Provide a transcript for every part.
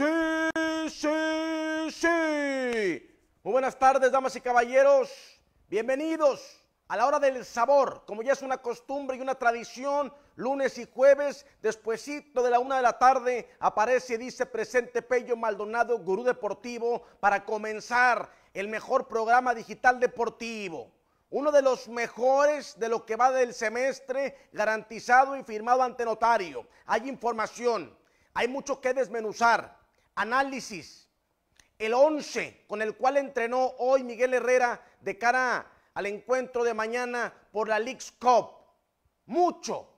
Sí, sí, sí. Muy buenas tardes, damas y caballeros. Bienvenidos a la hora del sabor, como ya es una costumbre y una tradición, lunes y jueves, despuésito de la una de la tarde, aparece y dice presente Pello Maldonado, gurú deportivo, para comenzar el mejor programa digital deportivo uno de los mejores de lo que va del semestre, garantizado y firmado ante notario. Hay información, hay mucho que desmenuzar, análisis, el 11 con el cual entrenó hoy Miguel Herrera de cara al encuentro de mañana por la League's Cup. Mucho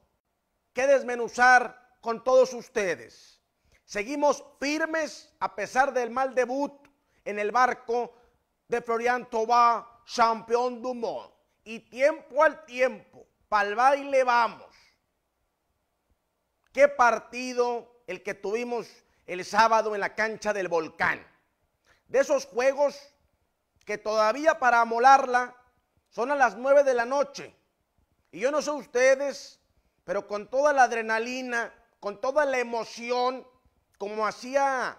que desmenuzar con todos ustedes. Seguimos firmes a pesar del mal debut en el barco de Florian Tobá, campeón monde. Y tiempo al tiempo, pa'l baile vamos. Qué partido el que tuvimos el sábado en la cancha del volcán. De esos juegos que todavía para amolarla son a las 9 de la noche. Y yo no sé ustedes, pero con toda la adrenalina, con toda la emoción, como hacía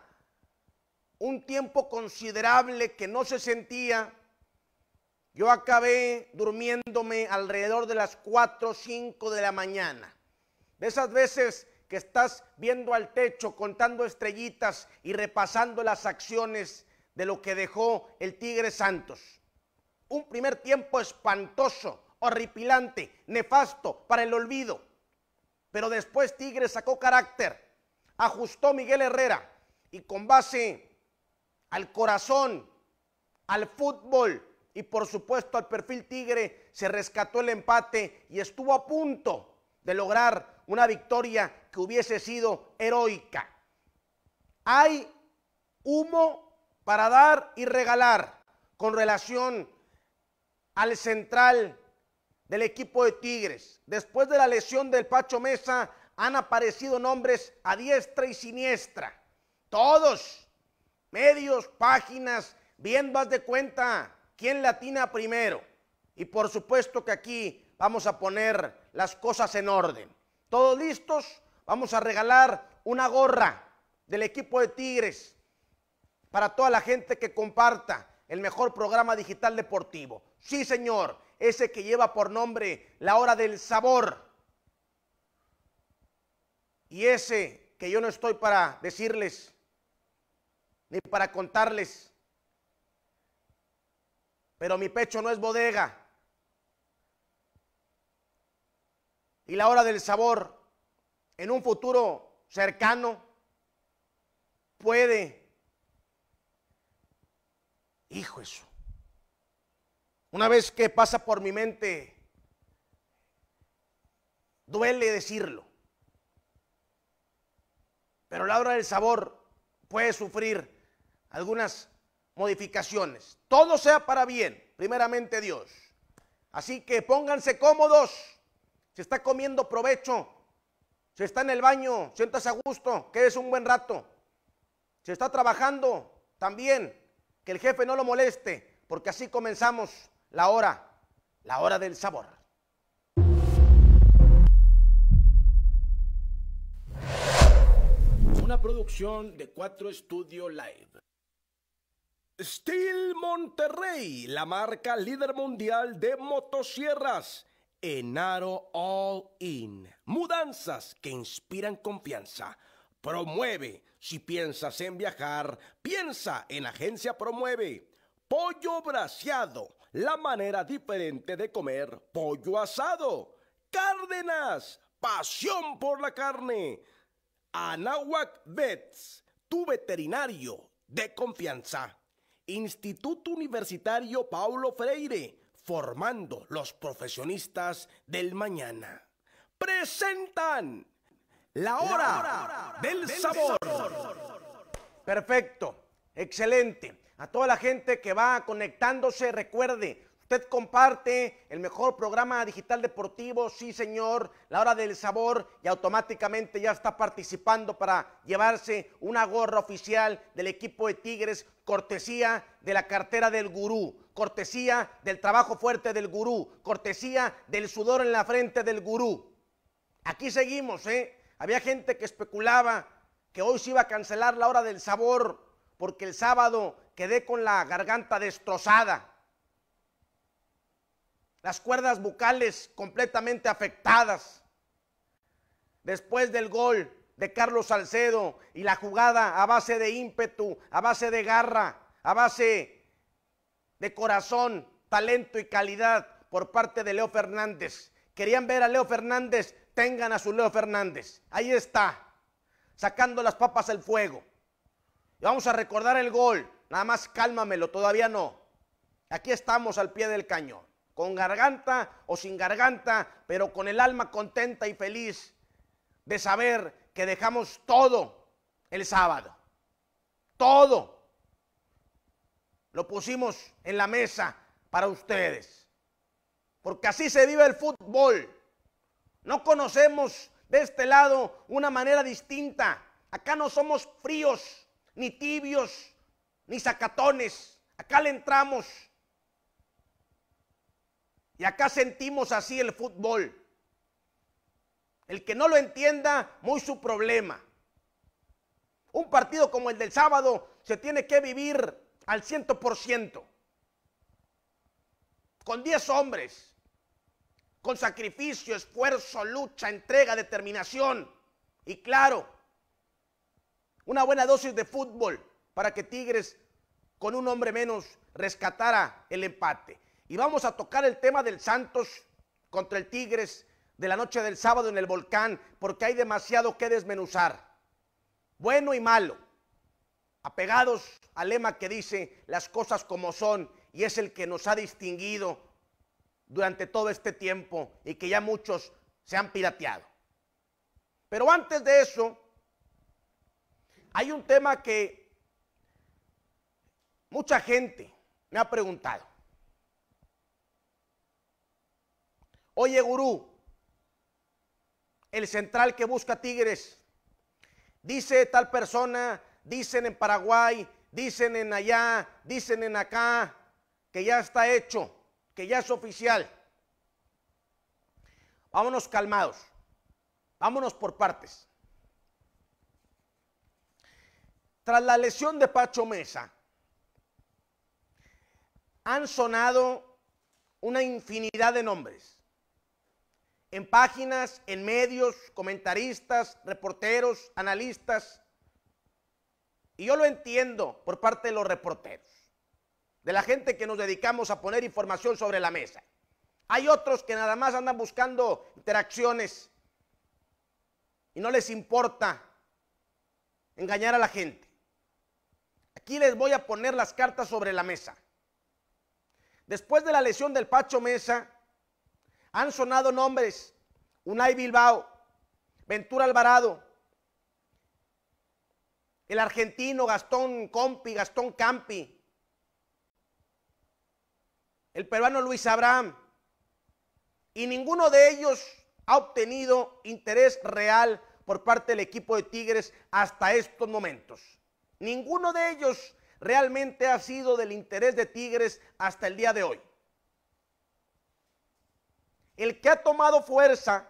un tiempo considerable que no se sentía, yo acabé durmiéndome alrededor de las cuatro o cinco de la mañana. De esas veces que estás viendo al techo, contando estrellitas y repasando las acciones de lo que dejó el Tigre Santos. Un primer tiempo espantoso, horripilante, nefasto para el olvido. Pero después Tigre sacó carácter, ajustó Miguel Herrera y con base al corazón, al fútbol y por supuesto al perfil Tigre se rescató el empate y estuvo a punto de lograr una victoria que hubiese sido heroica. Hay humo para dar y regalar con relación al central del equipo de Tigres. Después de la lesión del Pacho Mesa han aparecido nombres a diestra y siniestra. Todos, medios, páginas, bien vas de cuenta quién latina primero. Y por supuesto que aquí vamos a poner las cosas en orden. ¿Todos listos? Vamos a regalar una gorra del equipo de Tigres para toda la gente que comparta el mejor programa digital deportivo. Sí, señor, ese que lleva por nombre La Hora del Sabor. Y ese que yo no estoy para decirles ni para contarles. Pero mi pecho no es bodega. Y la hora del sabor en un futuro cercano puede, hijo eso, una vez que pasa por mi mente, duele decirlo, pero la hora del sabor puede sufrir algunas modificaciones. Todo sea para bien, primeramente Dios. Así que pónganse cómodos. Se está comiendo provecho si está en el baño, siéntase a gusto, quédese un buen rato. Si está trabajando, también, que el jefe no lo moleste, porque así comenzamos la hora, la hora del sabor. Una producción de Cuatro Estudio Live. Steel Monterrey, la marca líder mundial de motosierras Enaro All In. Mudanzas que inspiran confianza. Promueve. Si piensas en viajar, piensa en Agencia Promueve. Pollo braseado. La manera diferente de comer pollo asado. Cárdenas. Pasión por la carne. Anahuac Vets. Tu veterinario de confianza. Instituto Universitario Paulo Freire formando los profesionistas del mañana. Presentan la hora, del, sabor. Perfecto, excelente. A toda la gente que va conectándose, recuerde, Usted comparte el mejor programa digital deportivo, sí señor, la hora del sabor y automáticamente ya está participando para llevarse una gorra oficial del equipo de Tigres, cortesía de la cartera del gurú, cortesía del trabajo fuerte del gurú, cortesía del sudor en la frente del gurú. Aquí seguimos, ¿eh? Había gente que especulaba que hoy se iba a cancelar la hora del sabor porque el sábado quedé con la garganta destrozada las cuerdas bucales completamente afectadas. Después del gol de Carlos Salcedo y la jugada a base de ímpetu, a base de garra, a base de corazón, talento y calidad por parte de Leo Fernández. Querían ver a Leo Fernández, tengan a su Leo Fernández. Ahí está, sacando las papas al fuego. Y vamos a recordar el gol. Nada más cálmamelo, todavía no. Aquí estamos al pie del cañón con garganta o sin garganta, pero con el alma contenta y feliz de saber que dejamos todo el sábado. Todo. Lo pusimos en la mesa para ustedes. Porque así se vive el fútbol. No conocemos de este lado una manera distinta. Acá no somos fríos, ni tibios, ni sacatones. Acá le entramos y acá sentimos así el fútbol. El que no lo entienda, muy su problema. Un partido como el del sábado se tiene que vivir al 100%. Con 10 hombres. Con sacrificio, esfuerzo, lucha, entrega, determinación. Y claro, una buena dosis de fútbol para que Tigres, con un hombre menos, rescatara el empate y vamos a tocar el tema del Santos contra el Tigres de la noche del sábado en el volcán, porque hay demasiado que desmenuzar, bueno y malo, apegados al lema que dice las cosas como son y es el que nos ha distinguido durante todo este tiempo y que ya muchos se han pirateado. Pero antes de eso, hay un tema que mucha gente me ha preguntado. Oye, gurú, el central que busca Tigres, dice tal persona, dicen en Paraguay, dicen en allá, dicen en acá, que ya está hecho, que ya es oficial. Vámonos calmados, vámonos por partes. Tras la lesión de Pacho Mesa, han sonado una infinidad de nombres en páginas, en medios, comentaristas, reporteros, analistas. Y yo lo entiendo por parte de los reporteros, de la gente que nos dedicamos a poner información sobre la mesa. Hay otros que nada más andan buscando interacciones y no les importa engañar a la gente. Aquí les voy a poner las cartas sobre la mesa. Después de la lesión del Pacho Mesa, han sonado nombres. Unai Bilbao, Ventura Alvarado, el argentino Gastón Compi, Gastón Campi, el peruano Luis Abraham, y ninguno de ellos ha obtenido interés real por parte del equipo de Tigres hasta estos momentos. Ninguno de ellos realmente ha sido del interés de Tigres hasta el día de hoy. El que ha tomado fuerza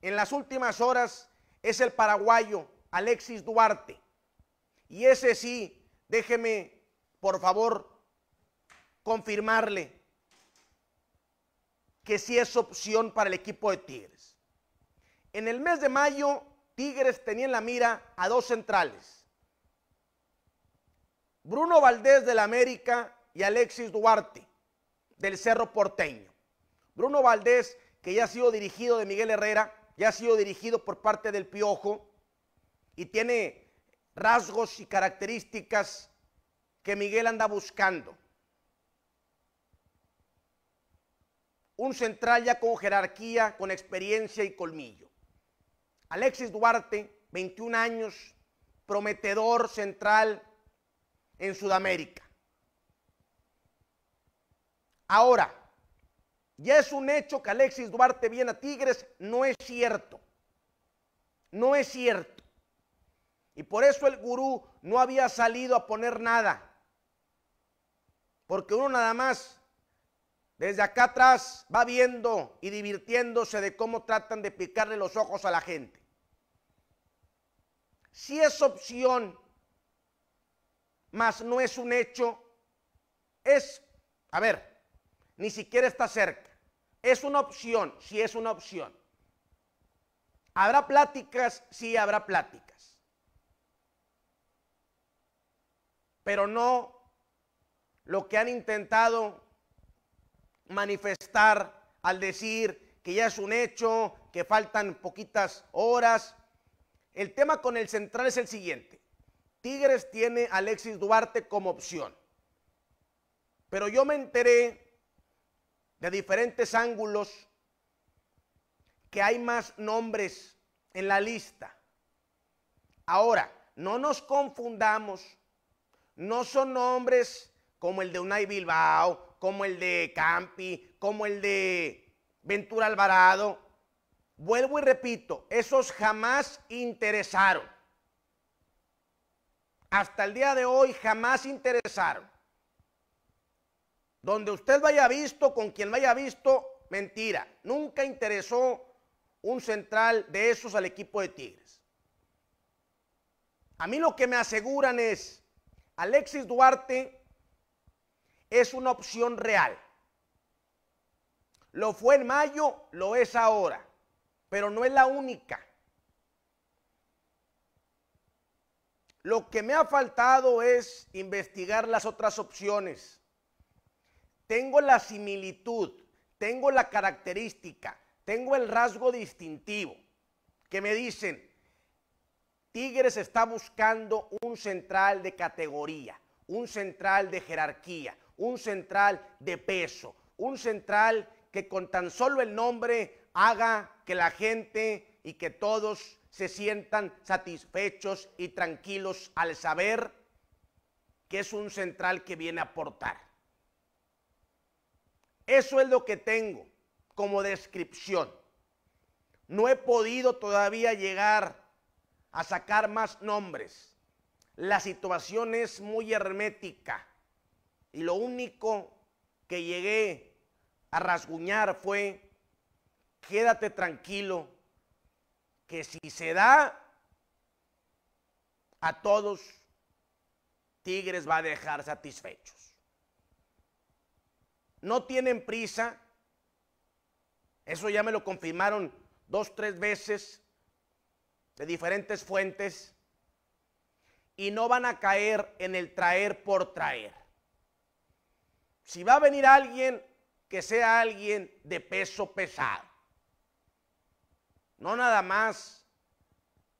en las últimas horas es el paraguayo Alexis Duarte. Y ese sí, déjeme, por favor, confirmarle que sí es opción para el equipo de Tigres. En el mes de mayo, Tigres tenía en la mira a dos centrales. Bruno Valdés del América y Alexis Duarte del Cerro Porteño. Bruno Valdés, que ya ha sido dirigido de Miguel Herrera, ya ha sido dirigido por parte del Piojo y tiene rasgos y características que Miguel anda buscando. Un central ya con jerarquía, con experiencia y colmillo. Alexis Duarte, 21 años, prometedor central en Sudamérica. Ahora, ya es un hecho que Alexis Duarte viene a Tigres, no es cierto. No es cierto. Y por eso el gurú no había salido a poner nada. Porque uno nada más desde acá atrás va viendo y divirtiéndose de cómo tratan de picarle los ojos a la gente. Si es opción, mas no es un hecho, es, a ver, ni siquiera está cerca. Es una opción, sí es una opción. ¿Habrá pláticas? Sí habrá pláticas. Pero no lo que han intentado manifestar al decir que ya es un hecho, que faltan poquitas horas. El tema con el central es el siguiente. Tigres tiene a Alexis Duarte como opción. Pero yo me enteré de diferentes ángulos que hay más nombres en la lista. Ahora, no nos confundamos, no son nombres como el de Unai Bilbao, como el de Campi, como el de Ventura Alvarado. Vuelvo y repito, esos jamás interesaron. Hasta el día de hoy jamás interesaron. Donde usted vaya visto, con quien lo haya visto, mentira. Nunca interesó un central de esos al equipo de Tigres. A mí lo que me aseguran es, Alexis Duarte es una opción real. Lo fue en mayo, lo es ahora, pero no es la única. Lo que me ha faltado es investigar las otras opciones tengo la similitud, tengo la característica, tengo el rasgo distintivo, que me dicen, Tigres está buscando un central de categoría, un central de jerarquía, un central de peso, un central que con tan solo el nombre haga que la gente y que todos se sientan satisfechos y tranquilos al saber que es un central que viene a aportar. Eso es lo que tengo como descripción. No he podido todavía llegar a sacar más nombres. La situación es muy hermética y lo único que llegué a rasguñar fue, quédate tranquilo, que si se da, a todos Tigres va a dejar satisfechos no tienen prisa. Eso ya me lo confirmaron dos, tres veces de diferentes fuentes. Y no van a caer en el traer por traer. Si va a venir alguien, que sea alguien de peso pesado. No nada más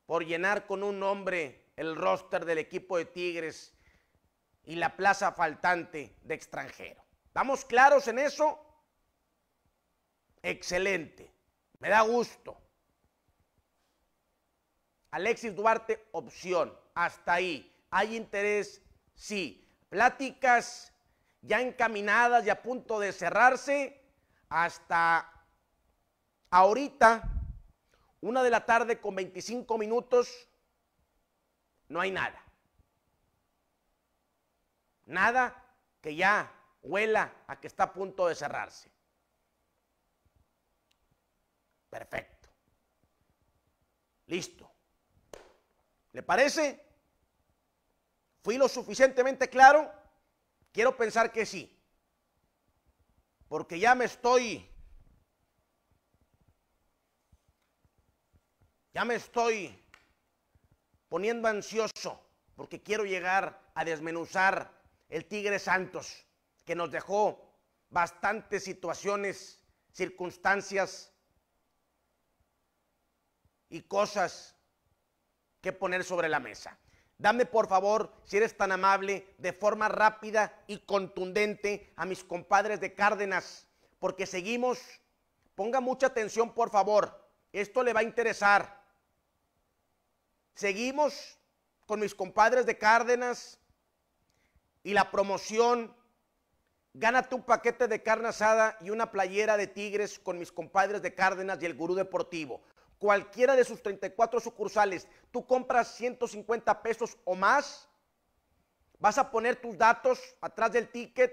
por llenar con un nombre el roster del equipo de Tigres y la plaza faltante de extranjero. ¿Estamos claros en eso? Excelente. Me da gusto. Alexis Duarte, opción. Hasta ahí. ¿Hay interés? Sí. Pláticas ya encaminadas y a punto de cerrarse. Hasta ahorita, una de la tarde con 25 minutos, no hay nada. Nada que ya huela a que está a punto de cerrarse. Perfecto. Listo. ¿Le parece? ¿Fui lo suficientemente claro? Quiero pensar que sí. Porque ya me estoy... Ya me estoy poniendo ansioso porque quiero llegar a desmenuzar el Tigre Santos que nos dejó bastantes situaciones, circunstancias y cosas que poner sobre la mesa. Dame por favor, si eres tan amable, de forma rápida y contundente a mis compadres de Cárdenas, porque seguimos. Ponga mucha atención, por favor. Esto le va a interesar. Seguimos con mis compadres de Cárdenas y la promoción Gana tu paquete de carne asada y una playera de Tigres con mis compadres de Cárdenas y el Gurú Deportivo. Cualquiera de sus 34 sucursales, tú compras 150 pesos o más, vas a poner tus datos atrás del ticket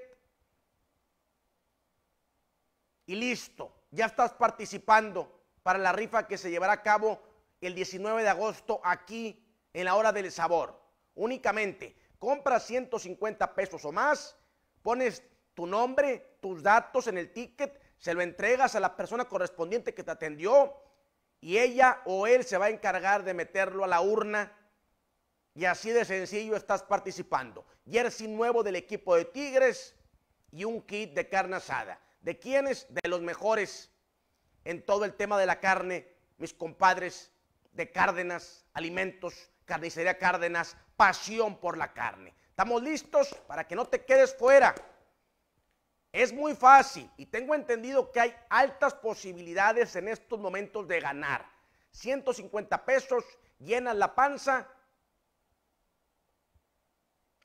y listo, ya estás participando para la rifa que se llevará a cabo el 19 de agosto aquí en la hora del sabor. Únicamente, compras 150 pesos o más, pones tu nombre, tus datos en el ticket, se lo entregas a la persona correspondiente que te atendió y ella o él se va a encargar de meterlo a la urna y así de sencillo estás participando. Jersey nuevo del equipo de Tigres y un kit de carne asada. ¿De quiénes? De los mejores en todo el tema de la carne, mis compadres de Cárdenas, alimentos, carnicería Cárdenas, pasión por la carne. ¿Estamos listos para que no te quedes fuera? Es muy fácil y tengo entendido que hay altas posibilidades en estos momentos de ganar. 150 pesos, llenas la panza,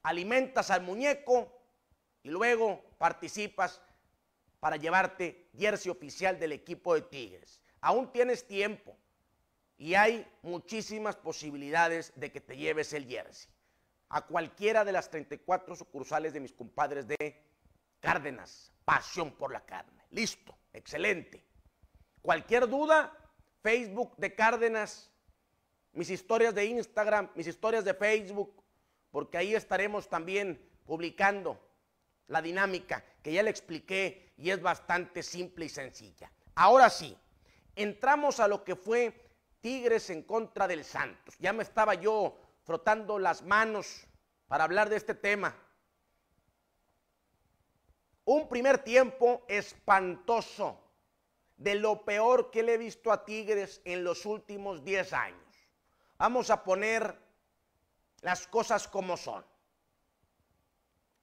alimentas al muñeco y luego participas para llevarte jersey oficial del equipo de Tigres. Aún tienes tiempo y hay muchísimas posibilidades de que te lleves el jersey a cualquiera de las 34 sucursales de mis compadres de Cárdenas, pasión por la carne. Listo, excelente. Cualquier duda, Facebook de Cárdenas, mis historias de Instagram, mis historias de Facebook, porque ahí estaremos también publicando la dinámica que ya le expliqué y es bastante simple y sencilla. Ahora sí, entramos a lo que fue Tigres en contra del Santos. Ya me estaba yo frotando las manos para hablar de este tema. Un primer tiempo espantoso, de lo peor que le he visto a Tigres en los últimos 10 años. Vamos a poner las cosas como son.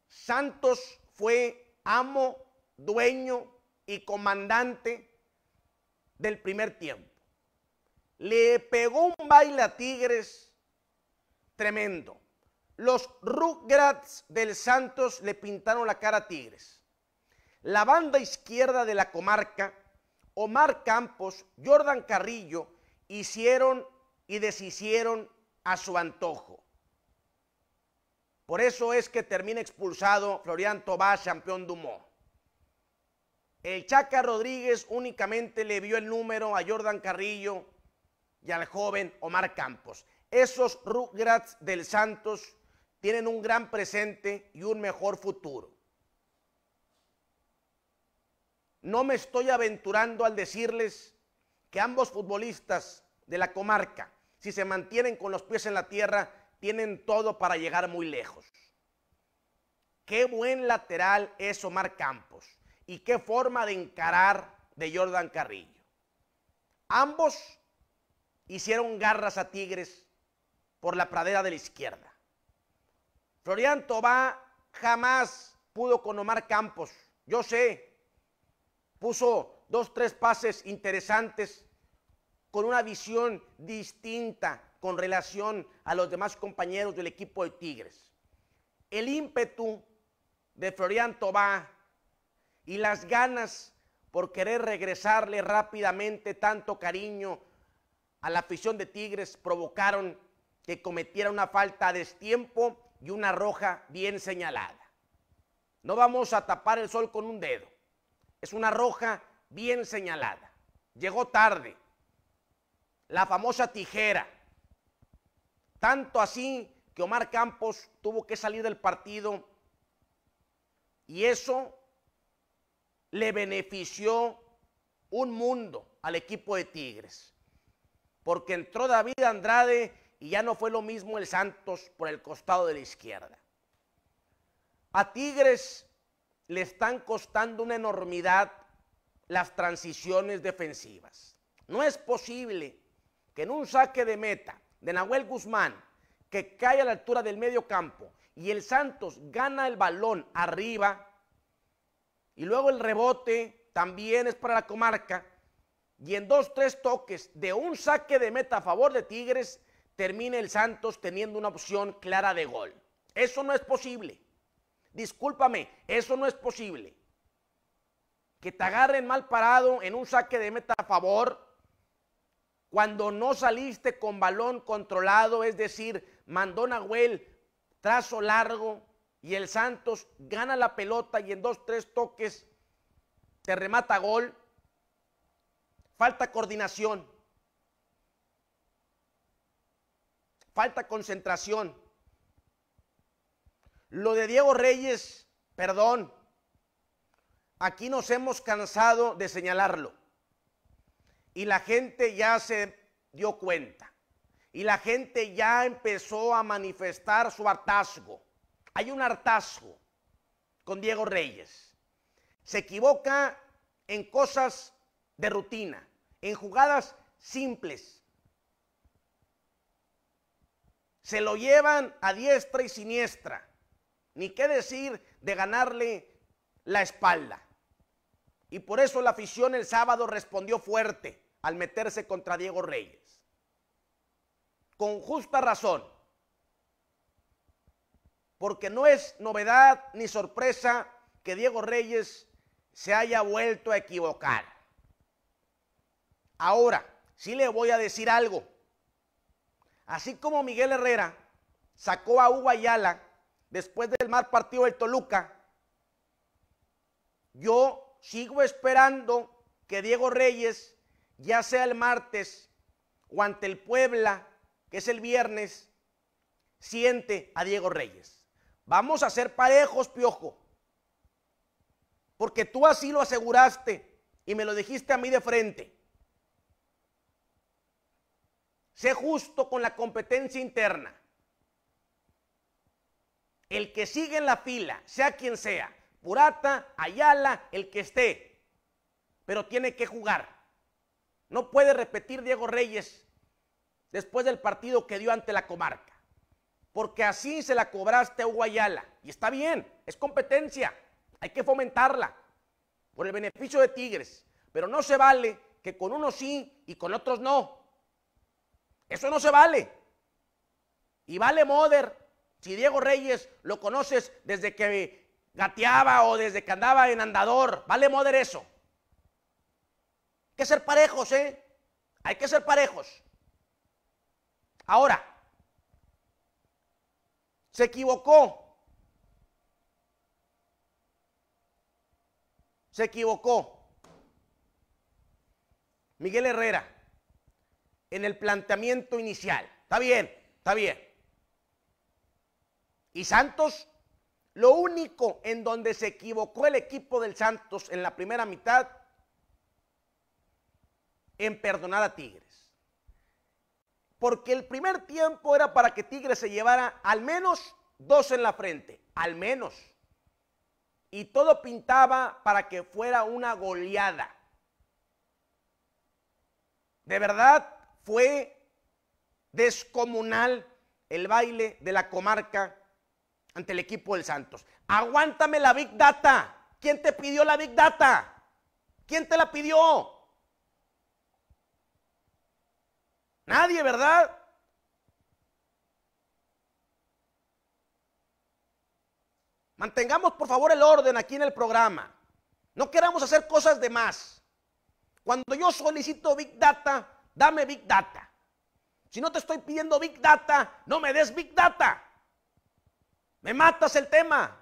Santos fue amo, dueño y comandante del primer tiempo. Le pegó un baile a Tigres tremendo. Los Rugrats del Santos le pintaron la cara a Tigres la banda izquierda de la comarca, Omar Campos, Jordan Carrillo, hicieron y deshicieron a su antojo. Por eso es que termina expulsado Florian Tobá, campeón Dumont. El Chaca Rodríguez únicamente le vio el número a Jordan Carrillo y al joven Omar Campos. Esos Rugrats del Santos tienen un gran presente y un mejor futuro. No me estoy aventurando al decirles que ambos futbolistas de la comarca, si se mantienen con los pies en la tierra, tienen todo para llegar muy lejos. Qué buen lateral es Omar Campos y qué forma de encarar de Jordan Carrillo. Ambos hicieron garras a Tigres por la pradera de la izquierda. Florian Tobá jamás pudo con Omar Campos. Yo sé, Puso dos, tres pases interesantes con una visión distinta con relación a los demás compañeros del equipo de Tigres. El ímpetu de Florian Tobá y las ganas por querer regresarle rápidamente tanto cariño a la afición de Tigres provocaron que cometiera una falta de tiempo y una roja bien señalada. No vamos a tapar el sol con un dedo. Es una roja bien señalada. Llegó tarde. La famosa tijera. Tanto así que Omar Campos tuvo que salir del partido y eso le benefició un mundo al equipo de Tigres. Porque entró David Andrade y ya no fue lo mismo el Santos por el costado de la izquierda. A Tigres le están costando una enormidad las transiciones defensivas. No es posible que en un saque de meta de Nahuel Guzmán, que cae a la altura del medio campo y el Santos gana el balón arriba, y luego el rebote también es para la comarca, y en dos, tres toques de un saque de meta a favor de Tigres, termine el Santos teniendo una opción clara de gol. Eso no es posible. Discúlpame, eso no es posible. Que te agarren mal parado en un saque de meta a favor cuando no saliste con balón controlado, es decir, mandó Nahuel trazo largo y el Santos gana la pelota y en dos, tres toques te remata gol. Falta coordinación. Falta concentración. Lo de Diego Reyes, perdón, aquí nos hemos cansado de señalarlo. Y la gente ya se dio cuenta. Y la gente ya empezó a manifestar su hartazgo. Hay un hartazgo con Diego Reyes. Se equivoca en cosas de rutina, en jugadas simples. Se lo llevan a diestra y siniestra ni qué decir de ganarle la espalda. Y por eso la afición el sábado respondió fuerte al meterse contra Diego Reyes. Con justa razón. Porque no es novedad ni sorpresa que Diego Reyes se haya vuelto a equivocar. Ahora, sí le voy a decir algo. Así como Miguel Herrera sacó a Hugo Ayala después de partido del Toluca, yo sigo esperando que Diego Reyes, ya sea el martes o ante el Puebla, que es el viernes, siente a Diego Reyes. Vamos a ser parejos, Piojo. Porque tú así lo aseguraste y me lo dijiste a mí de frente. Sé justo con la competencia interna el que sigue en la fila, sea quien sea, Purata, Ayala, el que esté, pero tiene que jugar. No puede repetir Diego Reyes después del partido que dio ante la comarca, porque así se la cobraste a Hugo Ayala. Y está bien, es competencia, hay que fomentarla por el beneficio de Tigres, pero no se vale que con unos sí y con otros no. Eso no se vale. Y vale Moder, si Diego Reyes lo conoces desde que gateaba o desde que andaba en andador, vale moder eso. Hay que ser parejos, ¿eh? Hay que ser parejos. Ahora, se equivocó. Se equivocó. Miguel Herrera, en el planteamiento inicial. Está bien, está bien. Y Santos, lo único en donde se equivocó el equipo del Santos en la primera mitad, en perdonar a Tigres. Porque el primer tiempo era para que Tigres se llevara al menos dos en la frente, al menos. Y todo pintaba para que fuera una goleada. De verdad fue descomunal el baile de la comarca ante el equipo del Santos. Aguántame la Big Data. ¿Quién te pidió la Big Data? ¿Quién te la pidió? Nadie, ¿verdad? Mantengamos por favor el orden aquí en el programa. No queramos hacer cosas de más. Cuando yo solicito Big Data, dame Big Data. Si no te estoy pidiendo Big Data, no me des Big Data. Me matas el tema.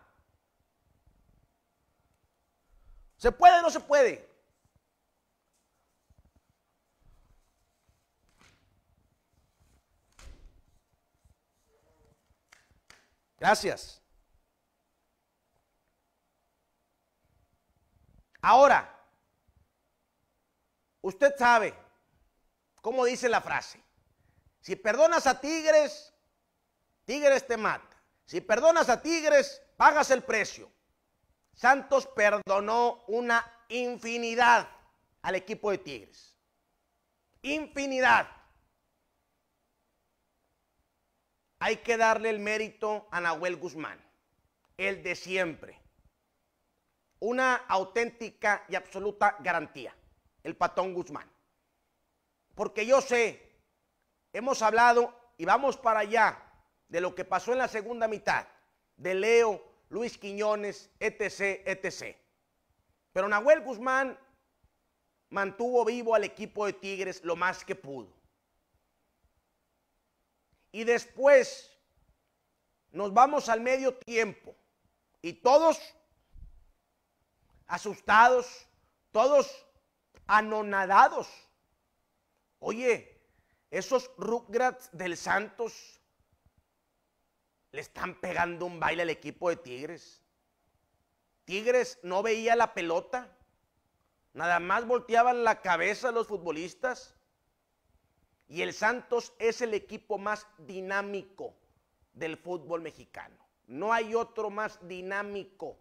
¿Se puede o no se puede? Gracias. Ahora, usted sabe cómo dice la frase. Si perdonas a tigres, tigres te matan. Si perdonas a Tigres, pagas el precio. Santos perdonó una infinidad al equipo de Tigres. Infinidad. Hay que darle el mérito a Nahuel Guzmán, el de siempre. Una auténtica y absoluta garantía, el patón Guzmán. Porque yo sé, hemos hablado y vamos para allá de lo que pasó en la segunda mitad, de Leo, Luis Quiñones, etc., etc. Pero Nahuel Guzmán mantuvo vivo al equipo de Tigres lo más que pudo. Y después nos vamos al medio tiempo y todos asustados, todos anonadados. Oye, esos Rugrats del Santos le están pegando un baile al equipo de Tigres. Tigres no veía la pelota. Nada más volteaban la cabeza los futbolistas. Y el Santos es el equipo más dinámico del fútbol mexicano. No hay otro más dinámico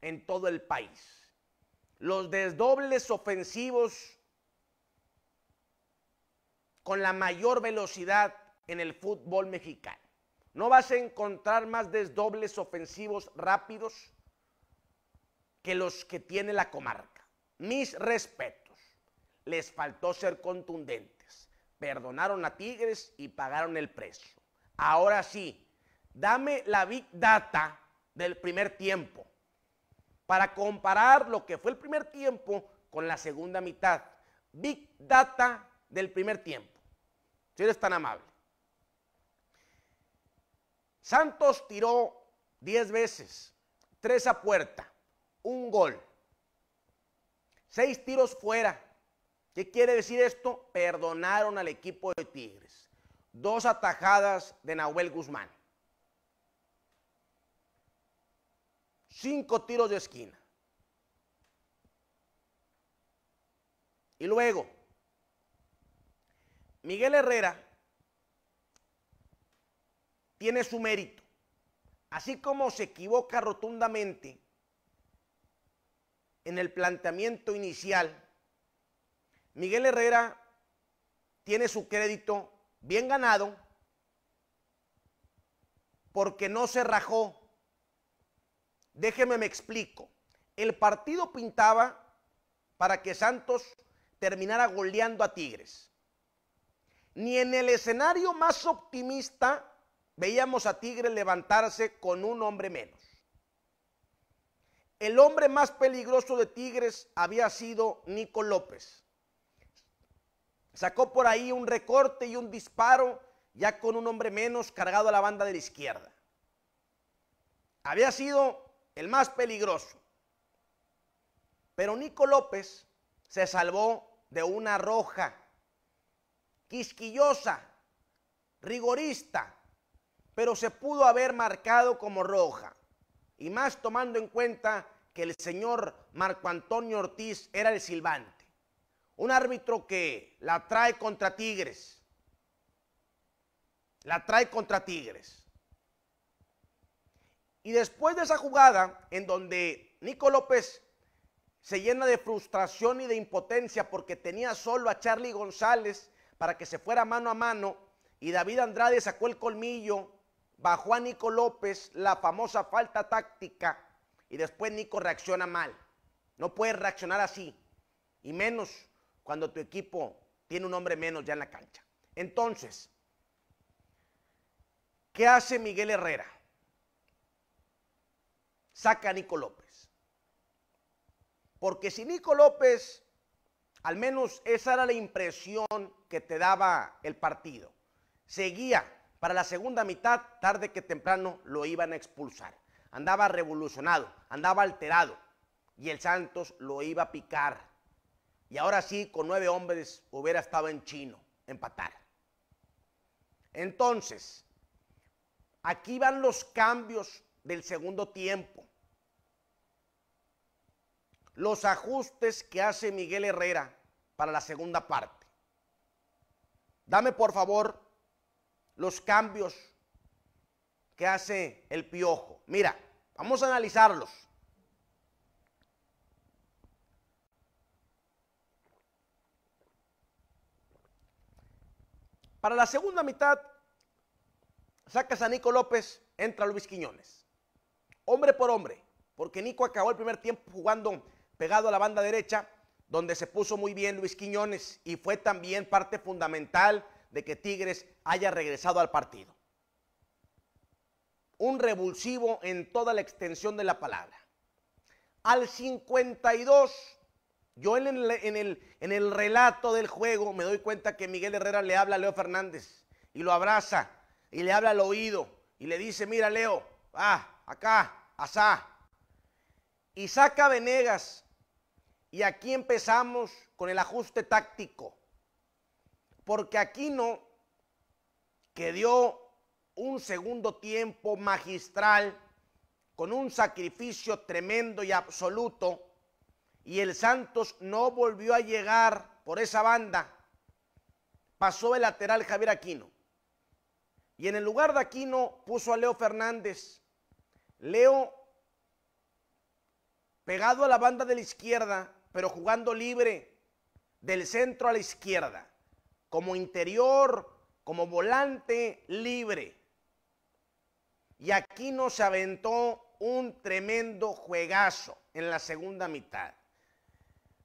en todo el país. Los desdobles ofensivos con la mayor velocidad en el fútbol mexicano. No vas a encontrar más desdobles ofensivos rápidos que los que tiene la comarca. Mis respetos. Les faltó ser contundentes. Perdonaron a Tigres y pagaron el precio. Ahora sí, dame la big data del primer tiempo para comparar lo que fue el primer tiempo con la segunda mitad. Big data del primer tiempo. Si eres tan amable. Santos tiró 10 veces, 3 a puerta, un gol, 6 tiros fuera. ¿Qué quiere decir esto? Perdonaron al equipo de Tigres. Dos atajadas de Nahuel Guzmán. Cinco tiros de esquina. Y luego, Miguel Herrera tiene su mérito. Así como se equivoca rotundamente en el planteamiento inicial, Miguel Herrera tiene su crédito bien ganado porque no se rajó. Déjeme me explico. El partido pintaba para que Santos terminara goleando a Tigres. Ni en el escenario más optimista veíamos a Tigre levantarse con un hombre menos. El hombre más peligroso de Tigres había sido Nico López. Sacó por ahí un recorte y un disparo, ya con un hombre menos cargado a la banda de la izquierda. Había sido el más peligroso. Pero Nico López se salvó de una roja, quisquillosa, rigorista, pero se pudo haber marcado como roja. Y más tomando en cuenta que el señor Marco Antonio Ortiz era el silbante. Un árbitro que la trae contra Tigres. La trae contra Tigres. Y después de esa jugada en donde Nico López se llena de frustración y de impotencia porque tenía solo a Charlie González para que se fuera mano a mano y David Andrade sacó el colmillo bajó a Nico López la famosa falta táctica y después Nico reacciona mal. No puedes reaccionar así, y menos cuando tu equipo tiene un hombre menos ya en la cancha. Entonces, ¿qué hace Miguel Herrera? Saca a Nico López. Porque si Nico López, al menos esa era la impresión que te daba el partido, seguía para la segunda mitad, tarde que temprano, lo iban a expulsar. Andaba revolucionado, andaba alterado y el Santos lo iba a picar. Y ahora sí, con nueve hombres, hubiera estado en chino, empatar. Entonces, aquí van los cambios del segundo tiempo. Los ajustes que hace Miguel Herrera para la segunda parte. Dame por favor los cambios que hace el piojo. Mira, vamos a analizarlos. Para la segunda mitad, sacas a Nico López, entra Luis Quiñones. Hombre por hombre, porque Nico acabó el primer tiempo jugando pegado a la banda derecha, donde se puso muy bien Luis Quiñones y fue también parte fundamental de que Tigres haya regresado al partido. Un revulsivo en toda la extensión de la palabra. Al 52, yo en el, en el, relato del juego me doy cuenta que Miguel Herrera le habla a Leo Fernández y lo abraza y le habla al oído y le dice, mira Leo, va, acá, asá. Y saca Venegas y aquí empezamos con el ajuste táctico porque Aquino, que dio un segundo tiempo magistral, con un sacrificio tremendo y absoluto, y el Santos no volvió a llegar por esa banda, pasó el lateral Javier Aquino. Y en el lugar de Aquino puso a Leo Fernández. Leo, pegado a la banda de la izquierda, pero jugando libre, del centro a la izquierda como interior, como volante libre. Y aquí se aventó un tremendo juegazo en la segunda mitad,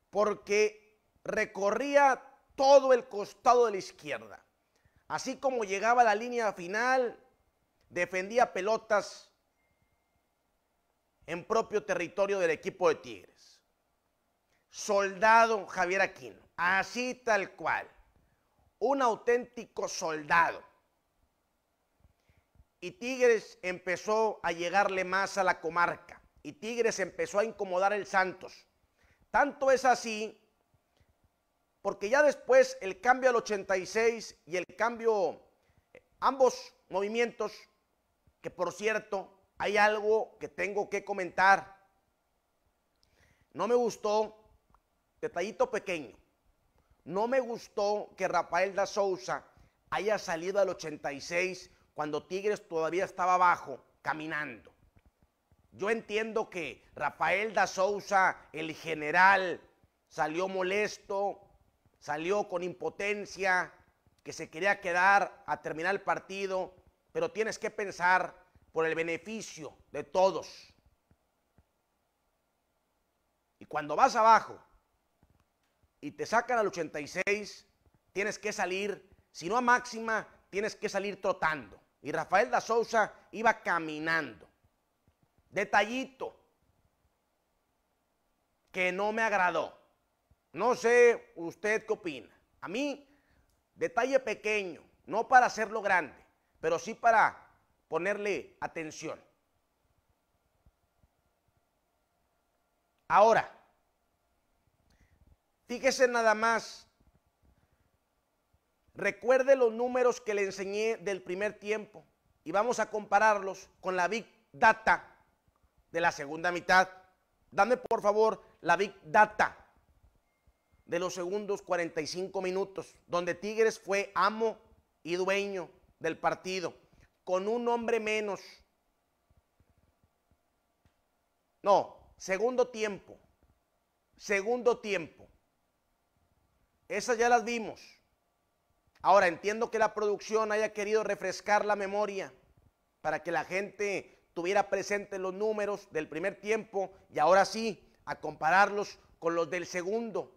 porque recorría todo el costado de la izquierda. Así como llegaba a la línea final, defendía pelotas en propio territorio del equipo de Tigres. Soldado Javier Aquino, así tal cual un auténtico soldado. Y Tigres empezó a llegarle más a la comarca. Y Tigres empezó a incomodar el Santos. Tanto es así, porque ya después el cambio al 86 y el cambio, ambos movimientos, que por cierto, hay algo que tengo que comentar. No me gustó, detallito pequeño. No me gustó que Rafael da Souza haya salido al 86 cuando Tigres todavía estaba abajo, caminando. Yo entiendo que Rafael da Souza, el general, salió molesto, salió con impotencia, que se quería quedar a terminar el partido, pero tienes que pensar por el beneficio de todos. Y cuando vas abajo y te sacan al 86, tienes que salir, si no a máxima, tienes que salir trotando. Y Rafael da Sousa iba caminando. Detallito que no me agradó. No sé usted qué opina. A mí, detalle pequeño, no para hacerlo grande, pero sí para ponerle atención. Ahora, Fíjese nada más. Recuerde los números que le enseñé del primer tiempo y vamos a compararlos con la Big Data de la segunda mitad. Dame por favor la Big Data de los segundos 45 minutos, donde Tigres fue amo y dueño del partido, con un hombre menos. No, segundo tiempo, segundo tiempo. Esas ya las vimos. Ahora entiendo que la producción haya querido refrescar la memoria para que la gente tuviera presente los números del primer tiempo y ahora sí a compararlos con los del segundo,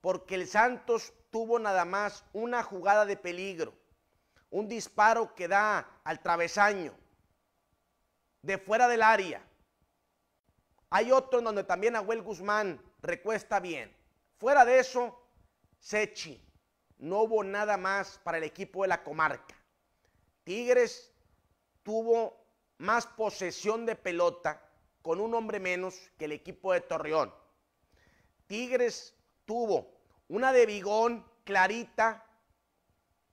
porque el Santos tuvo nada más una jugada de peligro, un disparo que da al travesaño de fuera del área. Hay otro en donde también Agüel Guzmán recuesta bien. Fuera de eso, Sechi, no hubo nada más para el equipo de la comarca. Tigres tuvo más posesión de pelota con un hombre menos que el equipo de Torreón. Tigres tuvo una de Bigón clarita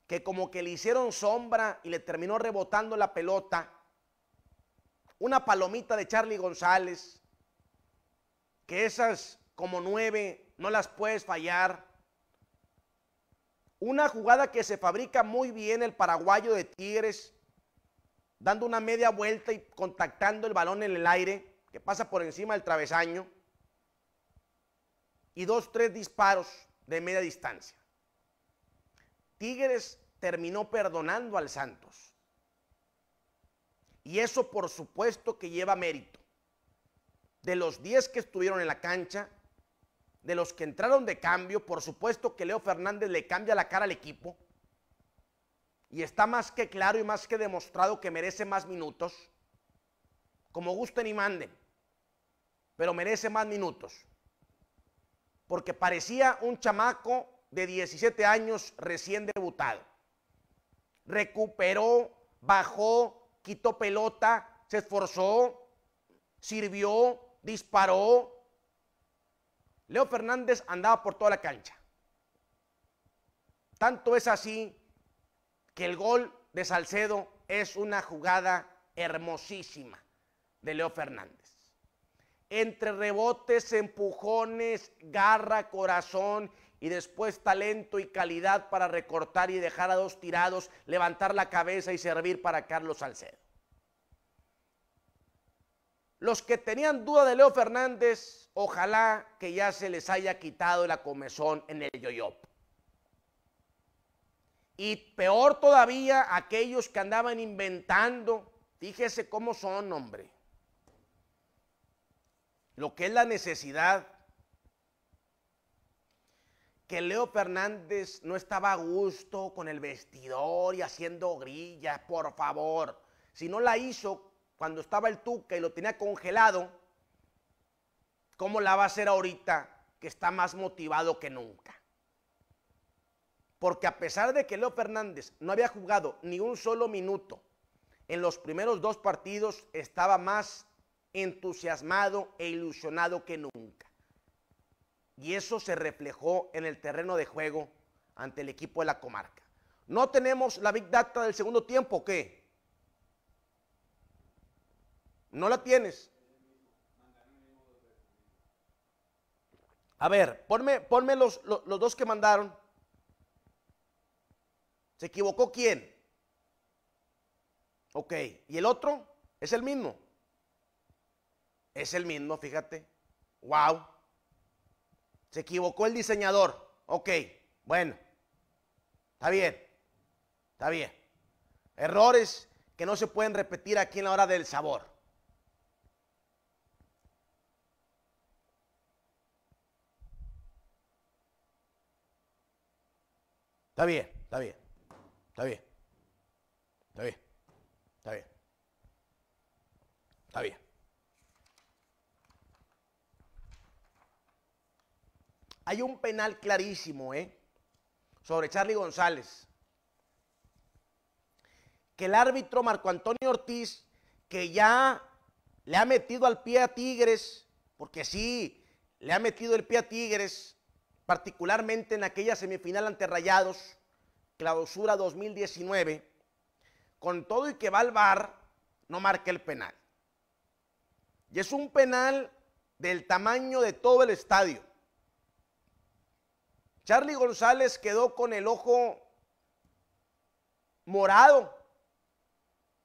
que como que le hicieron sombra y le terminó rebotando la pelota. Una palomita de Charlie González, que esas como nueve no las puedes fallar una jugada que se fabrica muy bien el paraguayo de Tigres, dando una media vuelta y contactando el balón en el aire, que pasa por encima del travesaño. Y dos, tres disparos de media distancia. Tigres terminó perdonando al Santos. Y eso por supuesto que lleva mérito. De los 10 que estuvieron en la cancha, de los que entraron de cambio, por supuesto que Leo Fernández le cambia la cara al equipo. Y está más que claro y más que demostrado que merece más minutos. Como gusten y manden. Pero merece más minutos. Porque parecía un chamaco de 17 años recién debutado. Recuperó, bajó, quitó pelota, se esforzó, sirvió, disparó, Leo Fernández andaba por toda la cancha. Tanto es así que el gol de Salcedo es una jugada hermosísima de Leo Fernández. Entre rebotes, empujones, garra, corazón y después talento y calidad para recortar y dejar a dos tirados, levantar la cabeza y servir para Carlos Salcedo. Los que tenían duda de Leo Fernández, ojalá que ya se les haya quitado la comezón en el yo. Y peor todavía, aquellos que andaban inventando, fíjese cómo son, hombre. Lo que es la necesidad. Que Leo Fernández no estaba a gusto con el vestidor y haciendo grillas, por favor. Si no la hizo cuando estaba el Tuca y lo tenía congelado, ¿cómo la va a hacer ahorita que está más motivado que nunca? Porque a pesar de que Leo Fernández no había jugado ni un solo minuto, en los primeros dos partidos estaba más entusiasmado e ilusionado que nunca. Y eso se reflejó en el terreno de juego ante el equipo de la comarca. No tenemos la big data del segundo tiempo, ¿qué? No la tienes. A ver, ponme, los, los dos que mandaron. ¿Se equivocó quién? Ok, ¿y el otro? ¿Es el mismo? Es el mismo, fíjate. Wow. Se equivocó el diseñador. Ok, bueno. Está bien. Está bien. Errores que no se pueden repetir aquí en la hora del sabor. Está bien, está bien, está bien, está bien, está bien, está bien. Hay un penal clarísimo, ¿eh? Sobre Charlie González. Que el árbitro Marco Antonio Ortiz, que ya le ha metido al pie a Tigres, porque sí, le ha metido el pie a Tigres, particularmente en aquella semifinal ante Rayados, clausura 2019, con todo y que va bar, no marque el penal. Y es un penal del tamaño de todo el estadio. Charlie González quedó con el ojo morado.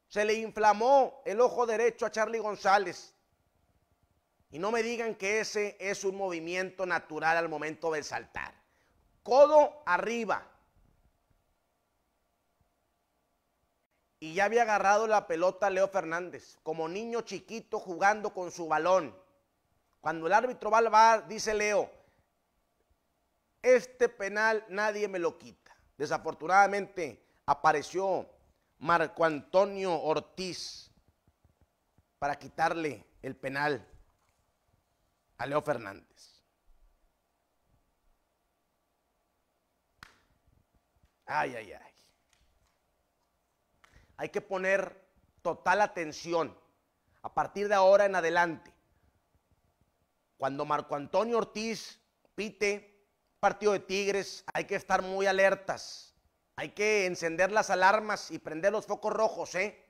Se le inflamó el ojo derecho a Charlie González. Y no me digan que ese es un movimiento natural al momento del saltar. Codo arriba. Y ya había agarrado la pelota Leo Fernández, como niño chiquito jugando con su balón. Cuando el árbitro va dice Leo, este penal nadie me lo quita. Desafortunadamente apareció Marco Antonio Ortiz para quitarle el penal a Leo Fernández. Ay, ay, ay. Hay que poner total atención a partir de ahora en adelante. Cuando Marco Antonio Ortiz pite partido de Tigres, hay que estar muy alertas. Hay que encender las alarmas y prender los focos rojos, ¿eh?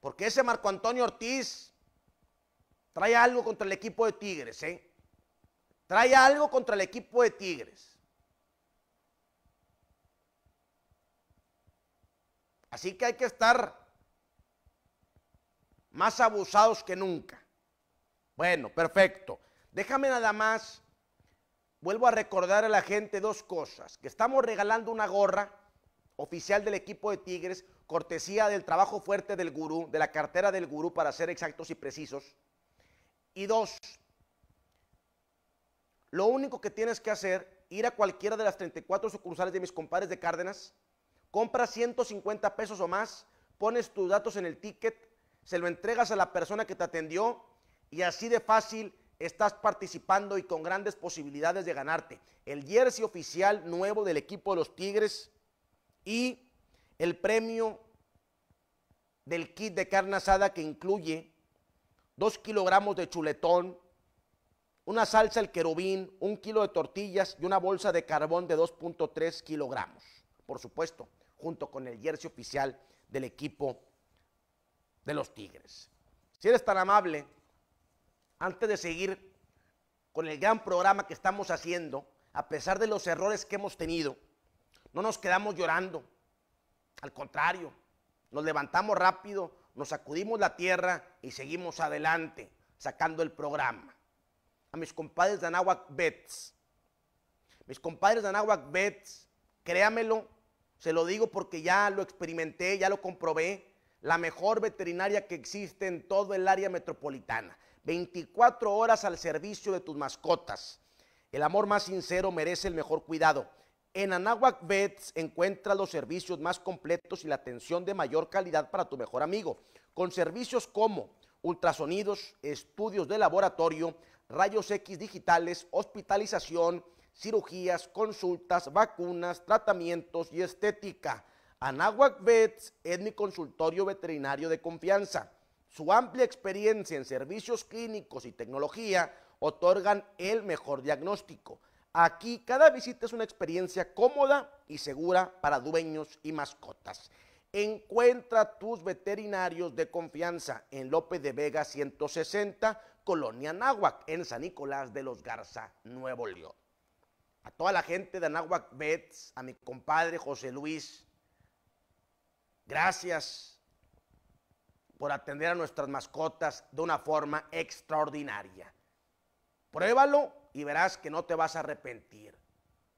Porque ese Marco Antonio Ortiz Trae algo contra el equipo de Tigres, ¿eh? Trae algo contra el equipo de Tigres. Así que hay que estar más abusados que nunca. Bueno, perfecto. Déjame nada más, vuelvo a recordar a la gente dos cosas, que estamos regalando una gorra oficial del equipo de Tigres, cortesía del trabajo fuerte del gurú, de la cartera del gurú para ser exactos y precisos. Y dos, lo único que tienes que hacer, ir a cualquiera de las 34 sucursales de mis compadres de Cárdenas, compra 150 pesos o más, pones tus datos en el ticket, se lo entregas a la persona que te atendió y así de fácil estás participando y con grandes posibilidades de ganarte el jersey oficial nuevo del equipo de los Tigres y el premio del kit de carne asada que incluye dos kilogramos de chuletón, una salsa el querubín, un kilo de tortillas y una bolsa de carbón de 2.3 kilogramos, por supuesto, junto con el jersey oficial del equipo de los Tigres. Si eres tan amable, antes de seguir con el gran programa que estamos haciendo, a pesar de los errores que hemos tenido, no nos quedamos llorando. Al contrario, nos levantamos rápido, nos sacudimos la tierra y seguimos adelante sacando el programa. A mis compadres de Anáhuac Bets, mis compadres de Anáhuac Bets, créamelo, se lo digo porque ya lo experimenté, ya lo comprobé, la mejor veterinaria que existe en todo el área metropolitana. 24 horas al servicio de tus mascotas. El amor más sincero merece el mejor cuidado. En Anahuac Vets encuentra los servicios más completos y la atención de mayor calidad para tu mejor amigo, con servicios como ultrasonidos, estudios de laboratorio, rayos X digitales, hospitalización, cirugías, consultas, vacunas, tratamientos y estética. Anahuac Vets es mi consultorio veterinario de confianza. Su amplia experiencia en servicios clínicos y tecnología otorgan el mejor diagnóstico Aquí cada visita es una experiencia cómoda y segura para dueños y mascotas. Encuentra tus veterinarios de confianza en López de Vega 160, Colonia Nahuac, en San Nicolás de los Garza, Nuevo León. A toda la gente de Anáhuac Vets, a mi compadre José Luis, gracias por atender a nuestras mascotas de una forma extraordinaria. Pruébalo y verás que no te vas a arrepentir.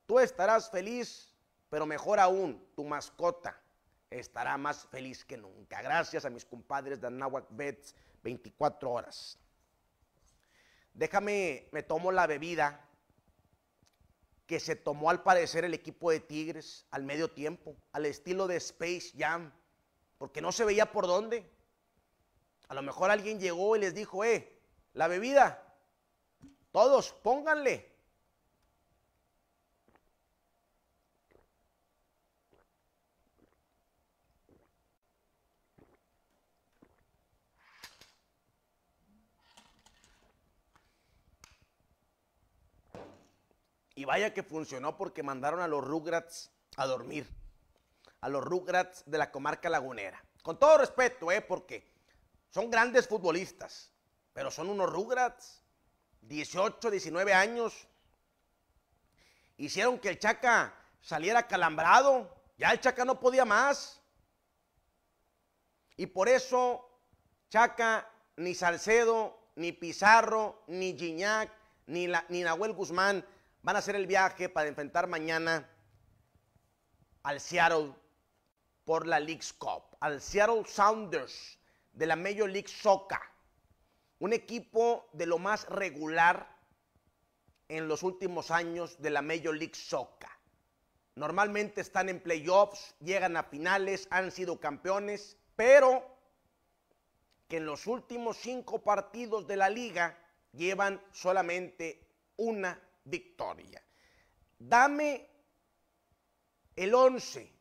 Tú estarás feliz, pero mejor aún, tu mascota estará más feliz que nunca. Gracias a mis compadres de Anahuac Bets 24 horas. Déjame, me tomo la bebida que se tomó al parecer el equipo de Tigres al medio tiempo, al estilo de Space Jam, porque no se veía por dónde. A lo mejor alguien llegó y les dijo, eh, la bebida, todos, pónganle. Y vaya que funcionó porque mandaron a los Rugrats a dormir. A los Rugrats de la comarca lagunera. Con todo respeto, ¿eh? Porque son grandes futbolistas, pero son unos Rugrats. 18, 19 años, hicieron que el Chaca saliera calambrado, ya el Chaca no podía más. Y por eso Chaca, ni Salcedo, ni Pizarro, ni Giñac, ni, ni Nahuel Guzmán van a hacer el viaje para enfrentar mañana al Seattle por la League's Cup, al Seattle Sounders de la Major League Soccer un equipo de lo más regular en los últimos años de la Major League Soccer. Normalmente están en playoffs, llegan a finales, han sido campeones, pero que en los últimos cinco partidos de la liga llevan solamente una victoria. Dame el 11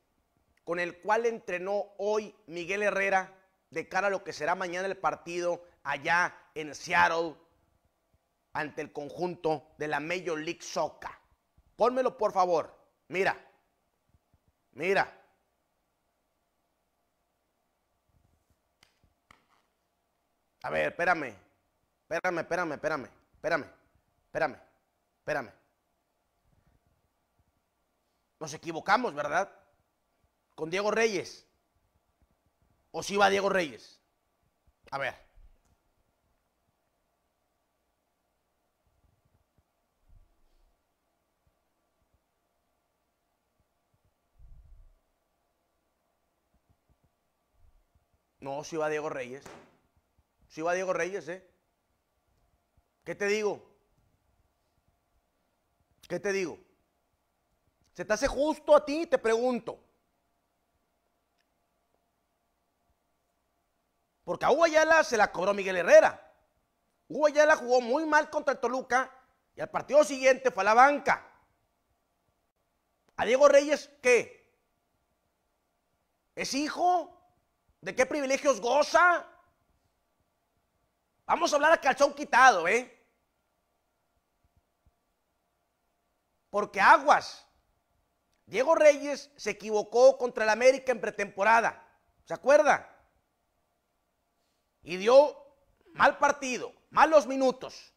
con el cual entrenó hoy Miguel Herrera de cara a lo que será mañana el partido allá en Seattle ante el conjunto de la Major League Soca. Pónmelo por favor. Mira. Mira. A ver, espérame. Espérame, espérame, espérame. Espérame. Espérame. Espérame. Nos equivocamos, ¿verdad? Con Diego Reyes. ¿O si va Diego Reyes? A ver. No, si va Diego Reyes. Si va Diego Reyes, ¿eh? ¿Qué te digo? ¿Qué te digo? ¿Se te hace justo a ti? Te pregunto. Porque a Hugo Ayala se la cobró Miguel Herrera. Hugo Ayala jugó muy mal contra el Toluca y al partido siguiente fue a la banca. ¿A Diego Reyes qué? ¿Es hijo? ¿De qué privilegios goza? Vamos a hablar a calzón quitado, ¿eh? Porque aguas. Diego Reyes se equivocó contra el América en pretemporada. ¿Se acuerda? Y dio mal partido, malos minutos.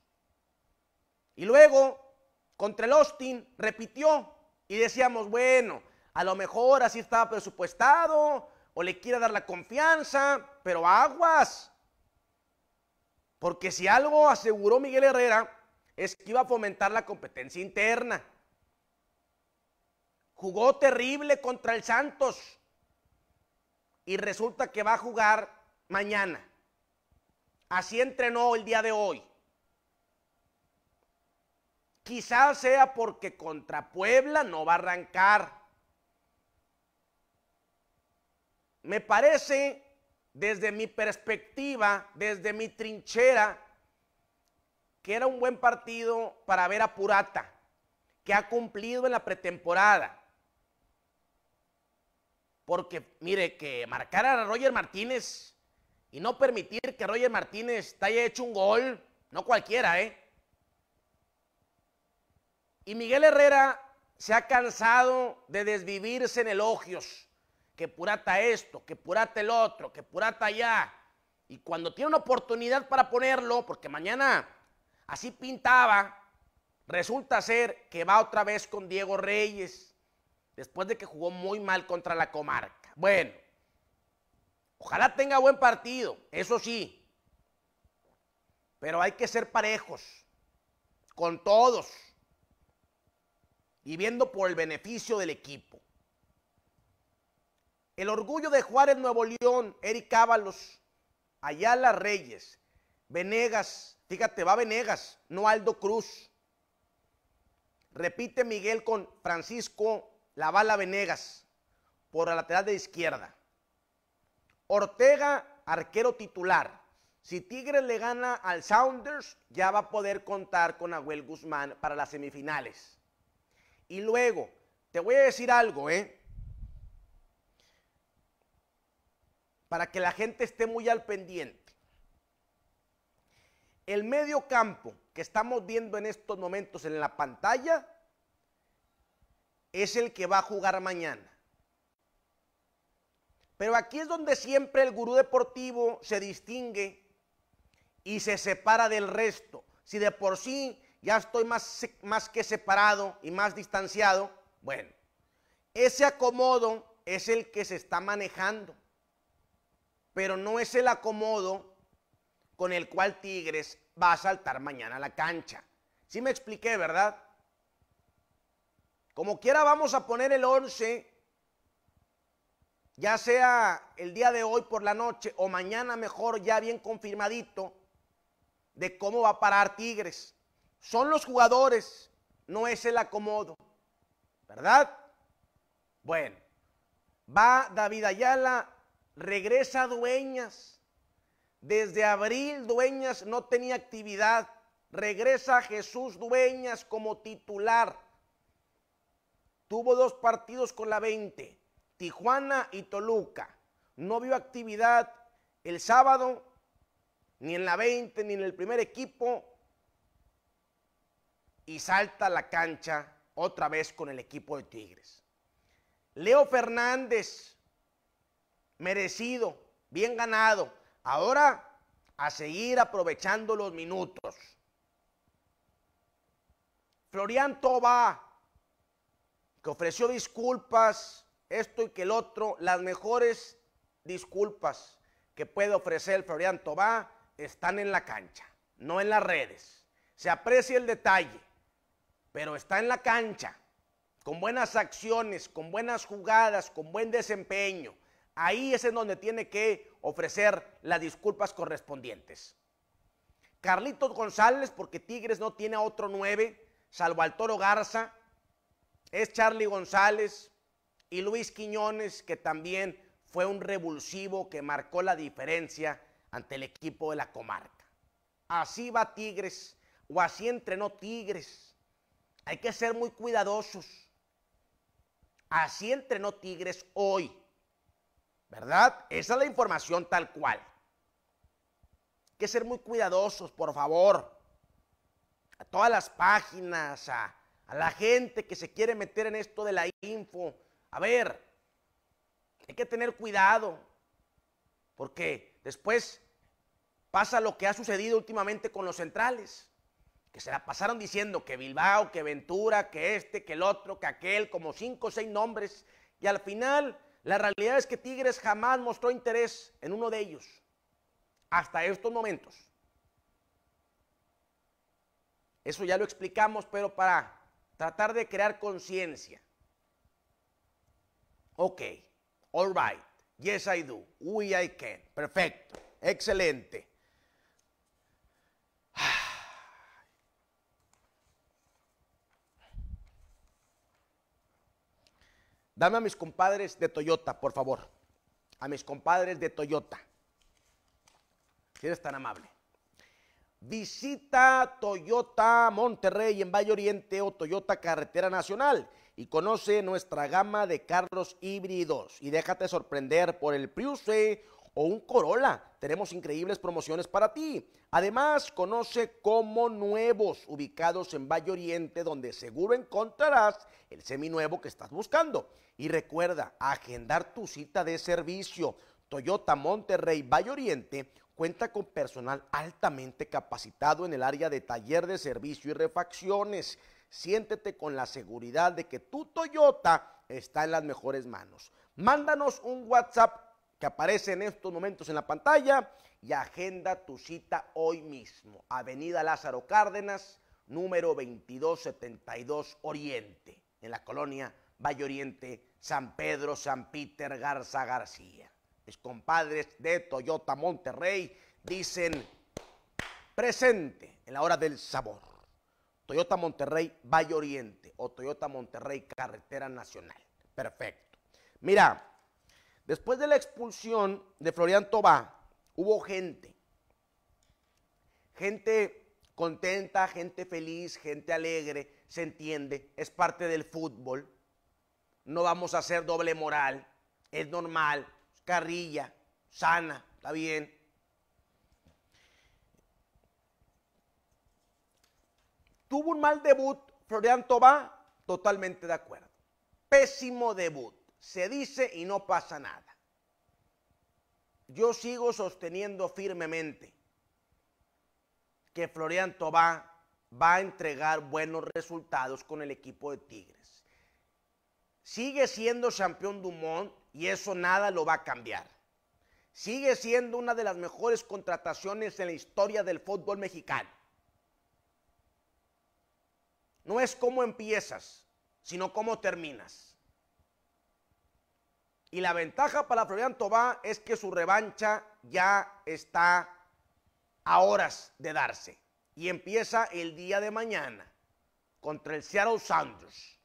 Y luego, contra el Austin, repitió. Y decíamos, bueno, a lo mejor así estaba presupuestado, o le quiera dar la confianza, pero aguas. Porque si algo aseguró Miguel Herrera es que iba a fomentar la competencia interna. Jugó terrible contra el Santos y resulta que va a jugar mañana. Así entrenó el día de hoy. Quizás sea porque contra Puebla no va a arrancar. me parece, desde mi perspectiva, desde mi trinchera, que era un buen partido para ver a Purata, que ha cumplido en la pretemporada. Porque, mire, que marcar a Roger Martínez y no permitir que Roger Martínez te haya hecho un gol, no cualquiera, ¿eh? Y Miguel Herrera se ha cansado de desvivirse en elogios que Purata esto, que Purata el otro, que Purata allá. Y cuando tiene una oportunidad para ponerlo, porque mañana así pintaba, resulta ser que va otra vez con Diego Reyes, después de que jugó muy mal contra la comarca. Bueno, ojalá tenga buen partido, eso sí, pero hay que ser parejos con todos y viendo por el beneficio del equipo. El orgullo de Juárez Nuevo León, Eric Ábalos, Ayala Reyes, Venegas, fíjate, va Venegas, no Aldo Cruz. Repite Miguel con Francisco la bala Venegas por la lateral de izquierda. Ortega, arquero titular. Si Tigres le gana al Sounders, ya va a poder contar con Agüel Guzmán para las semifinales. Y luego, te voy a decir algo, ¿eh? para que la gente esté muy al pendiente. El medio campo que estamos viendo en estos momentos en la pantalla es el que va a jugar mañana. Pero aquí es donde siempre el gurú deportivo se distingue y se separa del resto. Si de por sí ya estoy más, más que separado y más distanciado, bueno, ese acomodo es el que se está manejando pero no es el acomodo con el cual Tigres va a saltar mañana a la cancha. ¿Sí me expliqué, verdad? Como quiera vamos a poner el 11, ya sea el día de hoy por la noche o mañana mejor, ya bien confirmadito, de cómo va a parar Tigres. Son los jugadores, no es el acomodo, ¿verdad? Bueno, va David Ayala, regresa Dueñas. Desde abril Dueñas no tenía actividad. Regresa Jesús Dueñas como titular. Tuvo dos partidos con la 20, Tijuana y Toluca. No vio actividad el sábado, ni en la 20, ni en el primer equipo. Y salta a la cancha otra vez con el equipo de Tigres. Leo Fernández merecido, bien ganado. Ahora a seguir aprovechando los minutos. Florian Tobá, que ofreció disculpas, esto y que el otro, las mejores disculpas que puede ofrecer Florian Tobá están en la cancha, no en las redes. Se aprecia el detalle, pero está en la cancha, con buenas acciones, con buenas jugadas, con buen desempeño. Ahí es en donde tiene que ofrecer las disculpas correspondientes. Carlitos González, porque Tigres no tiene a otro nueve, salvo al Toro Garza, es Charlie González y Luis Quiñones, que también fue un revulsivo que marcó la diferencia ante el equipo de la comarca. Así va Tigres, o así entrenó Tigres. Hay que ser muy cuidadosos. Así entrenó Tigres hoy. ¿Verdad? Esa es la información tal cual. Hay que ser muy cuidadosos, por favor. A todas las páginas, a, la gente que se quiere meter en esto de la info. A ver, hay que tener cuidado, porque después pasa lo que ha sucedido últimamente con los centrales, que se la pasaron diciendo que Bilbao, que Ventura, que este, que el otro, que aquel, como cinco o seis nombres, y al final la realidad es que Tigres jamás mostró interés en uno de ellos, hasta estos momentos. Eso ya lo explicamos, pero para tratar de crear conciencia. Ok, all right, yes I do, we I can, perfecto, excelente. Dame a mis compadres de Toyota, por favor. A mis compadres de Toyota. Si eres tan amable. Visita Toyota Monterrey en Valle Oriente o Toyota Carretera Nacional y conoce nuestra gama de carros híbridos y déjate sorprender por el Prius o un Corolla. Tenemos increíbles promociones para ti. Además, conoce como nuevos ubicados en Valle Oriente, donde seguro encontrarás el seminuevo que estás buscando. Y recuerda, agendar tu cita de servicio. Toyota Monterrey Valle Oriente cuenta con personal altamente capacitado en el área de taller de servicio y refacciones. Siéntete con la seguridad de que tu Toyota está en las mejores manos. Mándanos un WhatsApp que aparece en estos momentos en la pantalla y agenda tu cita hoy mismo. Avenida Lázaro Cárdenas, número 2272 Oriente, en la colonia Valle Oriente, San Pedro, San Peter, Garza García. Mis compadres de Toyota Monterrey dicen presente en la hora del sabor. Toyota Monterrey Valle Oriente o Toyota Monterrey Carretera Nacional. Perfecto. Mira, Después de la expulsión de Florian Tobá, hubo gente. Gente contenta, gente feliz, gente alegre, se entiende, es parte del fútbol. No vamos a hacer doble moral, es normal, carrilla, sana, está bien. Tuvo un mal debut Florian Tobá, totalmente de acuerdo. Pésimo debut se dice y no pasa nada. Yo sigo sosteniendo firmemente que Florian Tobá va a entregar buenos resultados con el equipo de Tigres. Sigue siendo campeón Dumont y eso nada lo va a cambiar. Sigue siendo una de las mejores contrataciones en la historia del fútbol mexicano. No es cómo empiezas, sino cómo terminas. Y la ventaja para Florian Tobá es que su revancha ya está a horas de darse. Y empieza el día de mañana contra el Seattle Sanders.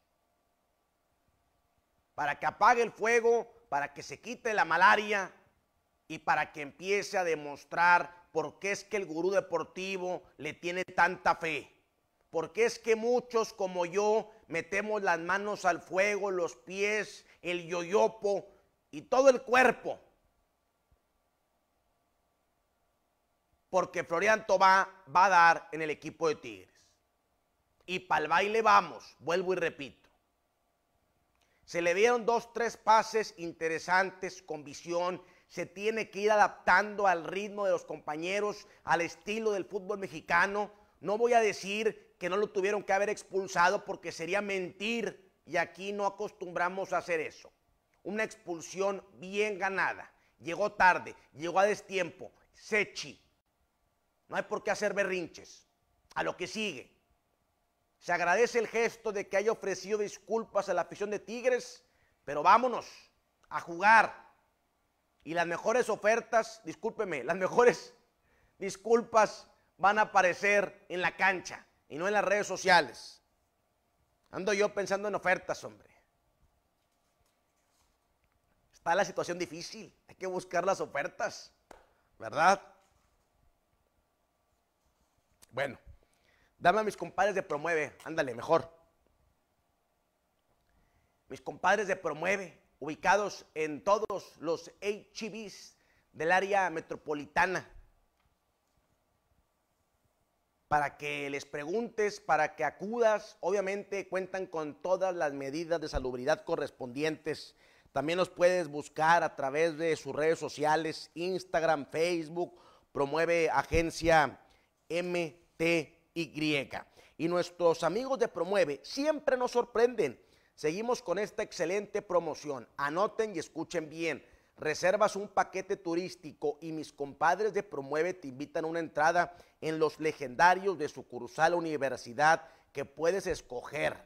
Para que apague el fuego, para que se quite la malaria y para que empiece a demostrar por qué es que el gurú deportivo le tiene tanta fe. Porque es que muchos como yo metemos las manos al fuego, los pies, el yoyopo y todo el cuerpo. Porque Florian Tobá va a dar en el equipo de Tigres. Y para el baile vamos, vuelvo y repito. Se le dieron dos, tres pases interesantes con visión. Se tiene que ir adaptando al ritmo de los compañeros, al estilo del fútbol mexicano. No voy a decir que no lo tuvieron que haber expulsado porque sería mentir y aquí no acostumbramos a hacer eso. Una expulsión bien ganada. Llegó tarde, llegó a destiempo. Sechi. No hay por qué hacer berrinches. A lo que sigue. Se agradece el gesto de que haya ofrecido disculpas a la afición de Tigres, pero vámonos a jugar. Y las mejores ofertas, discúlpeme, las mejores disculpas van a aparecer en la cancha y no en las redes sociales. Ando yo pensando en ofertas, hombre. Está la situación difícil, hay que buscar las ofertas, ¿verdad? Bueno, dame a mis compadres de Promueve, ándale, mejor. Mis compadres de Promueve, ubicados en todos los HIVs del área metropolitana, para que les preguntes, para que acudas. Obviamente cuentan con todas las medidas de salubridad correspondientes. También nos puedes buscar a través de sus redes sociales, Instagram, Facebook, promueve agencia MTY. Y nuestros amigos de Promueve siempre nos sorprenden. Seguimos con esta excelente promoción. Anoten y escuchen bien. Reservas un paquete turístico y mis compadres de Promueve te invitan a una entrada en los legendarios de sucursal universidad que puedes escoger.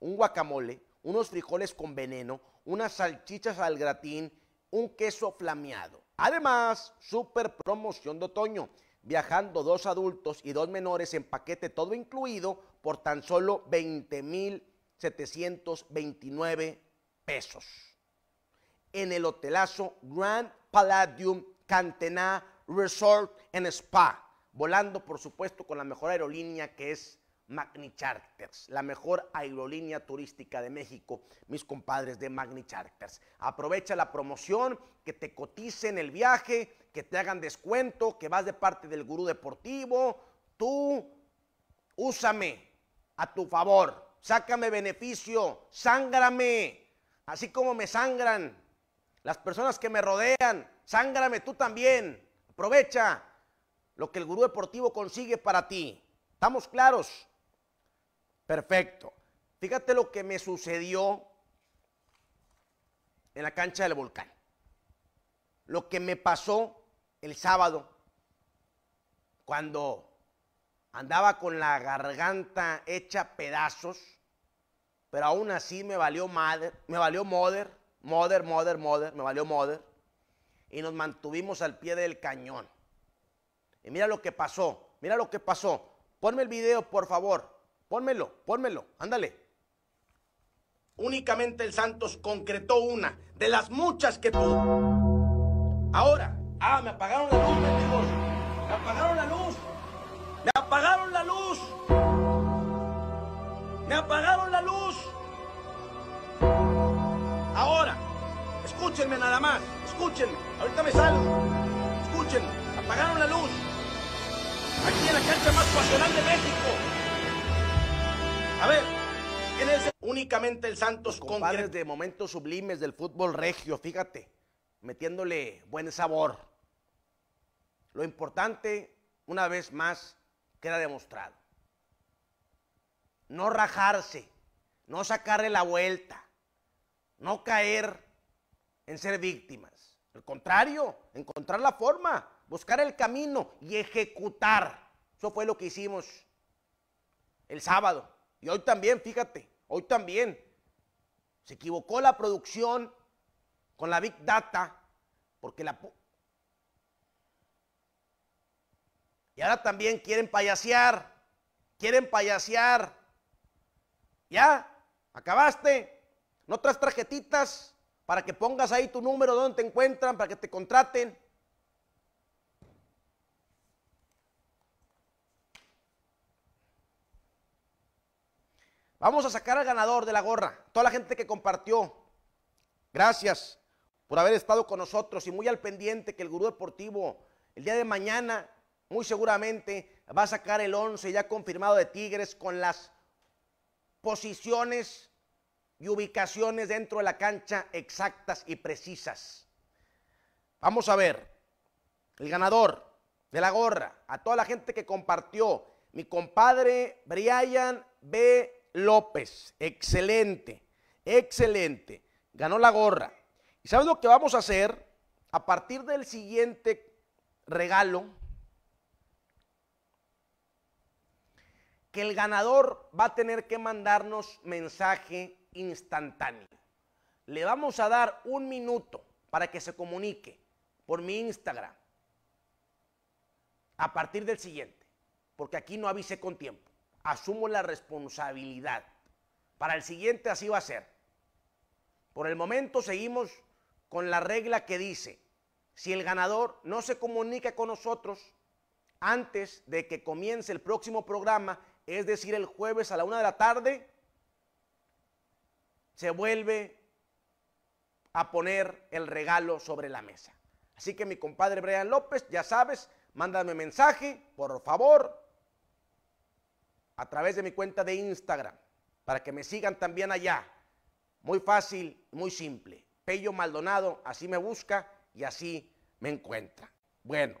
Un guacamole, unos frijoles con veneno, unas salchichas al gratín, un queso flameado. Además, super promoción de otoño, viajando dos adultos y dos menores en paquete todo incluido por tan solo 20.729 pesos. En el hotelazo Grand Palladium Cantena Resort and Spa, volando por supuesto con la mejor aerolínea que es Magni Charters, la mejor aerolínea turística de México, mis compadres de Magni Charters. Aprovecha la promoción, que te coticen el viaje, que te hagan descuento, que vas de parte del gurú deportivo. Tú, úsame a tu favor, sácame beneficio, sángrame, así como me sangran las personas que me rodean, sángrame tú también. Aprovecha lo que el gurú deportivo consigue para ti. ¿Estamos claros? Perfecto. Fíjate lo que me sucedió en la cancha del volcán. Lo que me pasó el sábado cuando andaba con la garganta hecha pedazos, pero aún así me valió madre, me valió mother, mother, mother, mother, me valió mother y nos mantuvimos al pie del cañón. Y mira lo que pasó, mira lo que pasó. Ponme el video, por favor. Pónmelo, pónmelo, ándale. Únicamente el Santos concretó una de las muchas que tuvo. Ahora, ah, me apagaron la luz, Me apagaron la luz. Me apagaron la luz. Me apagaron la luz. Ahora, escúchenme nada más. Escúchenme. Ahorita me salgo. Escúchenme. Apagaron la luz. Aquí en la cancha más pasional de México. A ver, ¿quién es únicamente el Santos con de momentos sublimes del fútbol regio, fíjate, metiéndole buen sabor. Lo importante, una vez más, queda demostrado. No rajarse, no sacarle la vuelta, no caer en ser víctimas. Al contrario, encontrar la forma, buscar el camino y ejecutar. Eso fue lo que hicimos el sábado. Y hoy también, fíjate, hoy también. Se equivocó la producción con la Big Data, porque la... Y ahora también quieren payasear, quieren payasear. ¿Ya? ¿Acabaste? ¿No traes tarjetitas para que pongas ahí tu número, dónde te encuentran, para que te contraten? Vamos a sacar al ganador de la gorra. Toda la gente que compartió. Gracias por haber estado con nosotros y muy al pendiente que el gurú deportivo el día de mañana muy seguramente va a sacar el 11 ya confirmado de Tigres con las posiciones y ubicaciones dentro de la cancha exactas y precisas. Vamos a ver, el ganador de la gorra, a toda la gente que compartió, mi compadre Brian B. López. Excelente, excelente. Ganó la gorra. ¿Y sabes lo que vamos a hacer? A partir del siguiente regalo, que el ganador va a tener que mandarnos mensaje instantáneo. Le vamos a dar un minuto para que se comunique por mi Instagram a partir del siguiente, porque aquí no avisé con tiempo asumo la responsabilidad. Para el siguiente así va a ser. Por el momento seguimos con la regla que dice, si el ganador no se comunica con nosotros antes de que comience el próximo programa, es decir, el jueves a la una de la tarde, se vuelve a poner el regalo sobre la mesa. Así que mi compadre Brian López, ya sabes, mándame mensaje, por favor, a través de mi cuenta de Instagram para que me sigan también allá. Muy fácil, muy simple. Pello Maldonado, así me busca y así me encuentra. Bueno,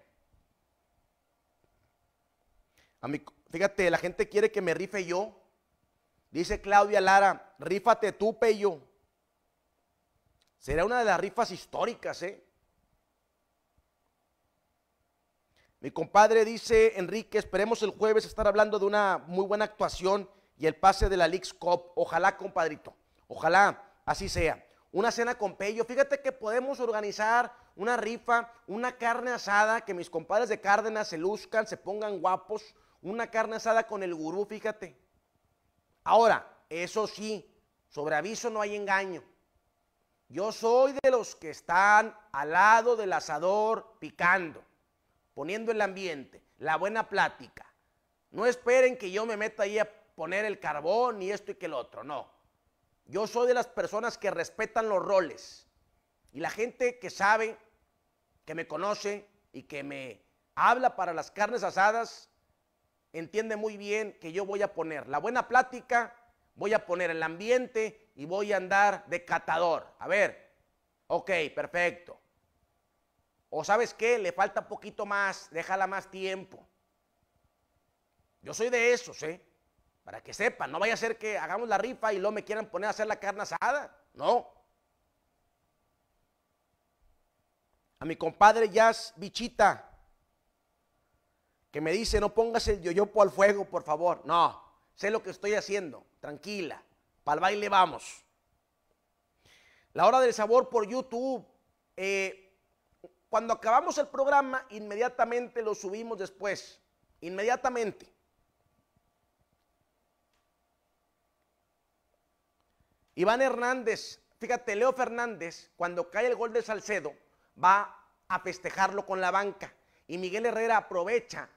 fíjate, la gente quiere que me rife yo. Dice Claudia Lara, rífate tú, Pello. Será una de las rifas históricas, ¿eh? Mi compadre dice, Enrique, esperemos el jueves estar hablando de una muy buena actuación y el pase de la Lixcop. COP. Ojalá, compadrito. Ojalá así sea. Una cena con Pello. Fíjate que podemos organizar una rifa, una carne asada, que mis compadres de Cárdenas se luzcan, se pongan guapos. Una carne asada con el gurú, fíjate. Ahora, eso sí, sobre aviso no hay engaño. Yo soy de los que están al lado del asador picando poniendo el ambiente, la buena plática. No esperen que yo me meta ahí a poner el carbón y esto y que el otro, no. Yo soy de las personas que respetan los roles. Y la gente que sabe, que me conoce y que me habla para las carnes asadas, entiende muy bien que yo voy a poner la buena plática, voy a poner el ambiente y voy a andar de catador. A ver, ok, perfecto. O sabes qué, le falta un poquito más, déjala más tiempo. Yo soy de esos, ¿eh? Para que sepan, no vaya a ser que hagamos la rifa y luego me quieran poner a hacer la carne asada. No. A mi compadre Jazz Bichita, que me dice, no pongas el yoyopo al fuego, por favor. No, sé lo que estoy haciendo, tranquila. Para el baile vamos. La hora del sabor por YouTube. Eh, cuando acabamos el programa, inmediatamente lo subimos después. Inmediatamente. Iván Hernández, fíjate, Leo Fernández, cuando cae el gol de Salcedo, va a festejarlo con la banca. Y Miguel Herrera aprovecha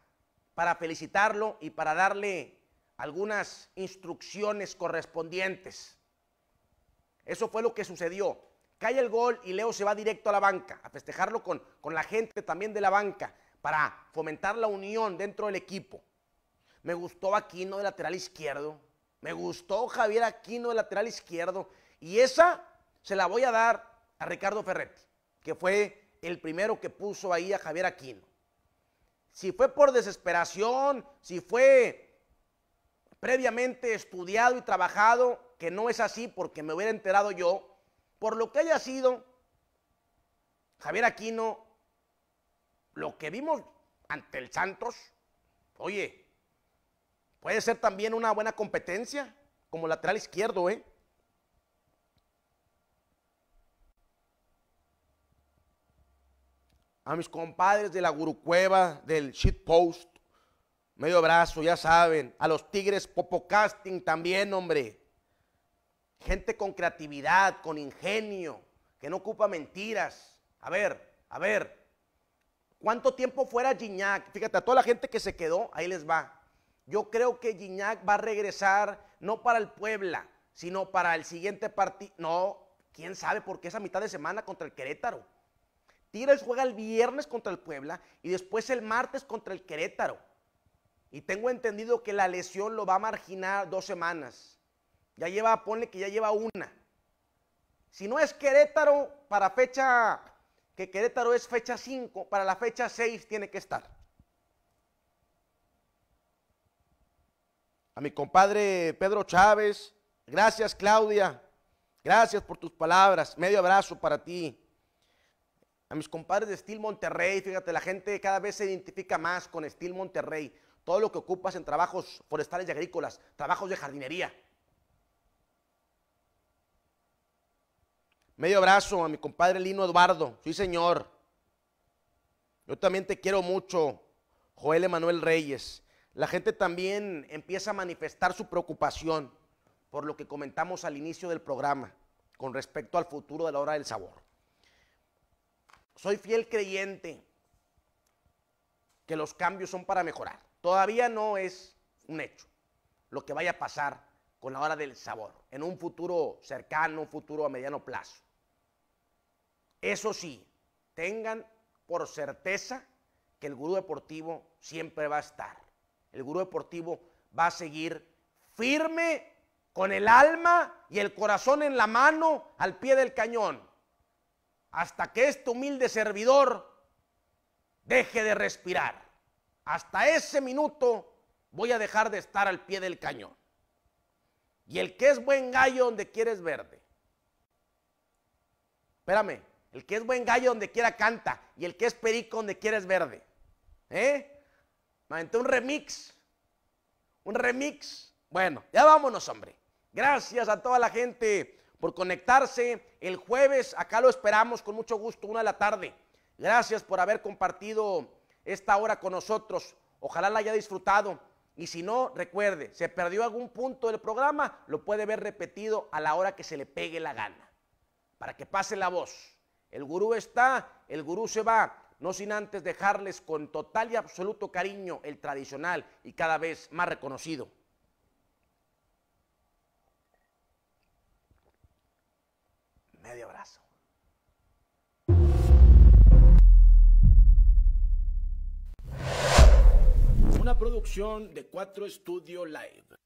para felicitarlo y para darle algunas instrucciones correspondientes. Eso fue lo que sucedió. Cae el gol y Leo se va directo a la banca, a festejarlo con, con la gente también de la banca, para fomentar la unión dentro del equipo. Me gustó Aquino de lateral izquierdo. Me gustó Javier Aquino de lateral izquierdo. Y esa se la voy a dar a Ricardo Ferretti, que fue el primero que puso ahí a Javier Aquino. Si fue por desesperación, si fue previamente estudiado y trabajado, que no es así porque me hubiera enterado yo, por lo que haya sido Javier Aquino, lo que vimos ante el Santos, oye, puede ser también una buena competencia como lateral izquierdo, ¿eh? A mis compadres de la Gurucueva, del Post, medio brazo, ya saben. A los Tigres Popocasting también, hombre. Gente con creatividad, con ingenio, que no ocupa mentiras. A ver, a ver. ¿Cuánto tiempo fuera Gignac? Fíjate, a toda la gente que se quedó, ahí les va. Yo creo que Gignac va a regresar no para el Puebla, sino para el siguiente partido. No, quién sabe, porque esa mitad de semana contra el Querétaro. Tigres juega el viernes contra el Puebla y después el martes contra el Querétaro. Y tengo entendido que la lesión lo va a marginar dos semanas. Ya lleva, ponle que ya lleva una. Si no es Querétaro para fecha, que Querétaro es fecha 5, para la fecha 6 tiene que estar. A mi compadre Pedro Chávez, gracias Claudia, gracias por tus palabras, medio abrazo para ti. A mis compadres de Steel Monterrey, fíjate, la gente cada vez se identifica más con Steel Monterrey. Todo lo que ocupas en trabajos forestales y agrícolas, trabajos de jardinería, Medio abrazo a mi compadre Lino Eduardo. Sí, señor. Yo también te quiero mucho, Joel Emanuel Reyes. La gente también empieza a manifestar su preocupación por lo que comentamos al inicio del programa con respecto al futuro de la hora del sabor. Soy fiel creyente que los cambios son para mejorar. Todavía no es un hecho lo que vaya a pasar con la hora del sabor en un futuro cercano, un futuro a mediano plazo. Eso sí, tengan por certeza que el gurú deportivo siempre va a estar. El gurú deportivo va a seguir firme, con el alma y el corazón en la mano, al pie del cañón, hasta que este humilde servidor deje de respirar. Hasta ese minuto voy a dejar de estar al pie del cañón. Y el que es buen gallo donde quieres verde. Espérame, el que es buen gallo donde quiera canta. Y el que es perico donde quiera es verde. ¿Eh? Me un remix. Un remix. Bueno, ya vámonos, hombre. Gracias a toda la gente por conectarse. El jueves acá lo esperamos con mucho gusto, una de la tarde. Gracias por haber compartido esta hora con nosotros. Ojalá la haya disfrutado. Y si no, recuerde, se perdió algún punto del programa, lo puede ver repetido a la hora que se le pegue la gana. Para que pase la voz. El gurú está, el gurú se va, no sin antes dejarles con total y absoluto cariño el tradicional y cada vez más reconocido. Medio abrazo. Una producción de Cuatro Estudio Live.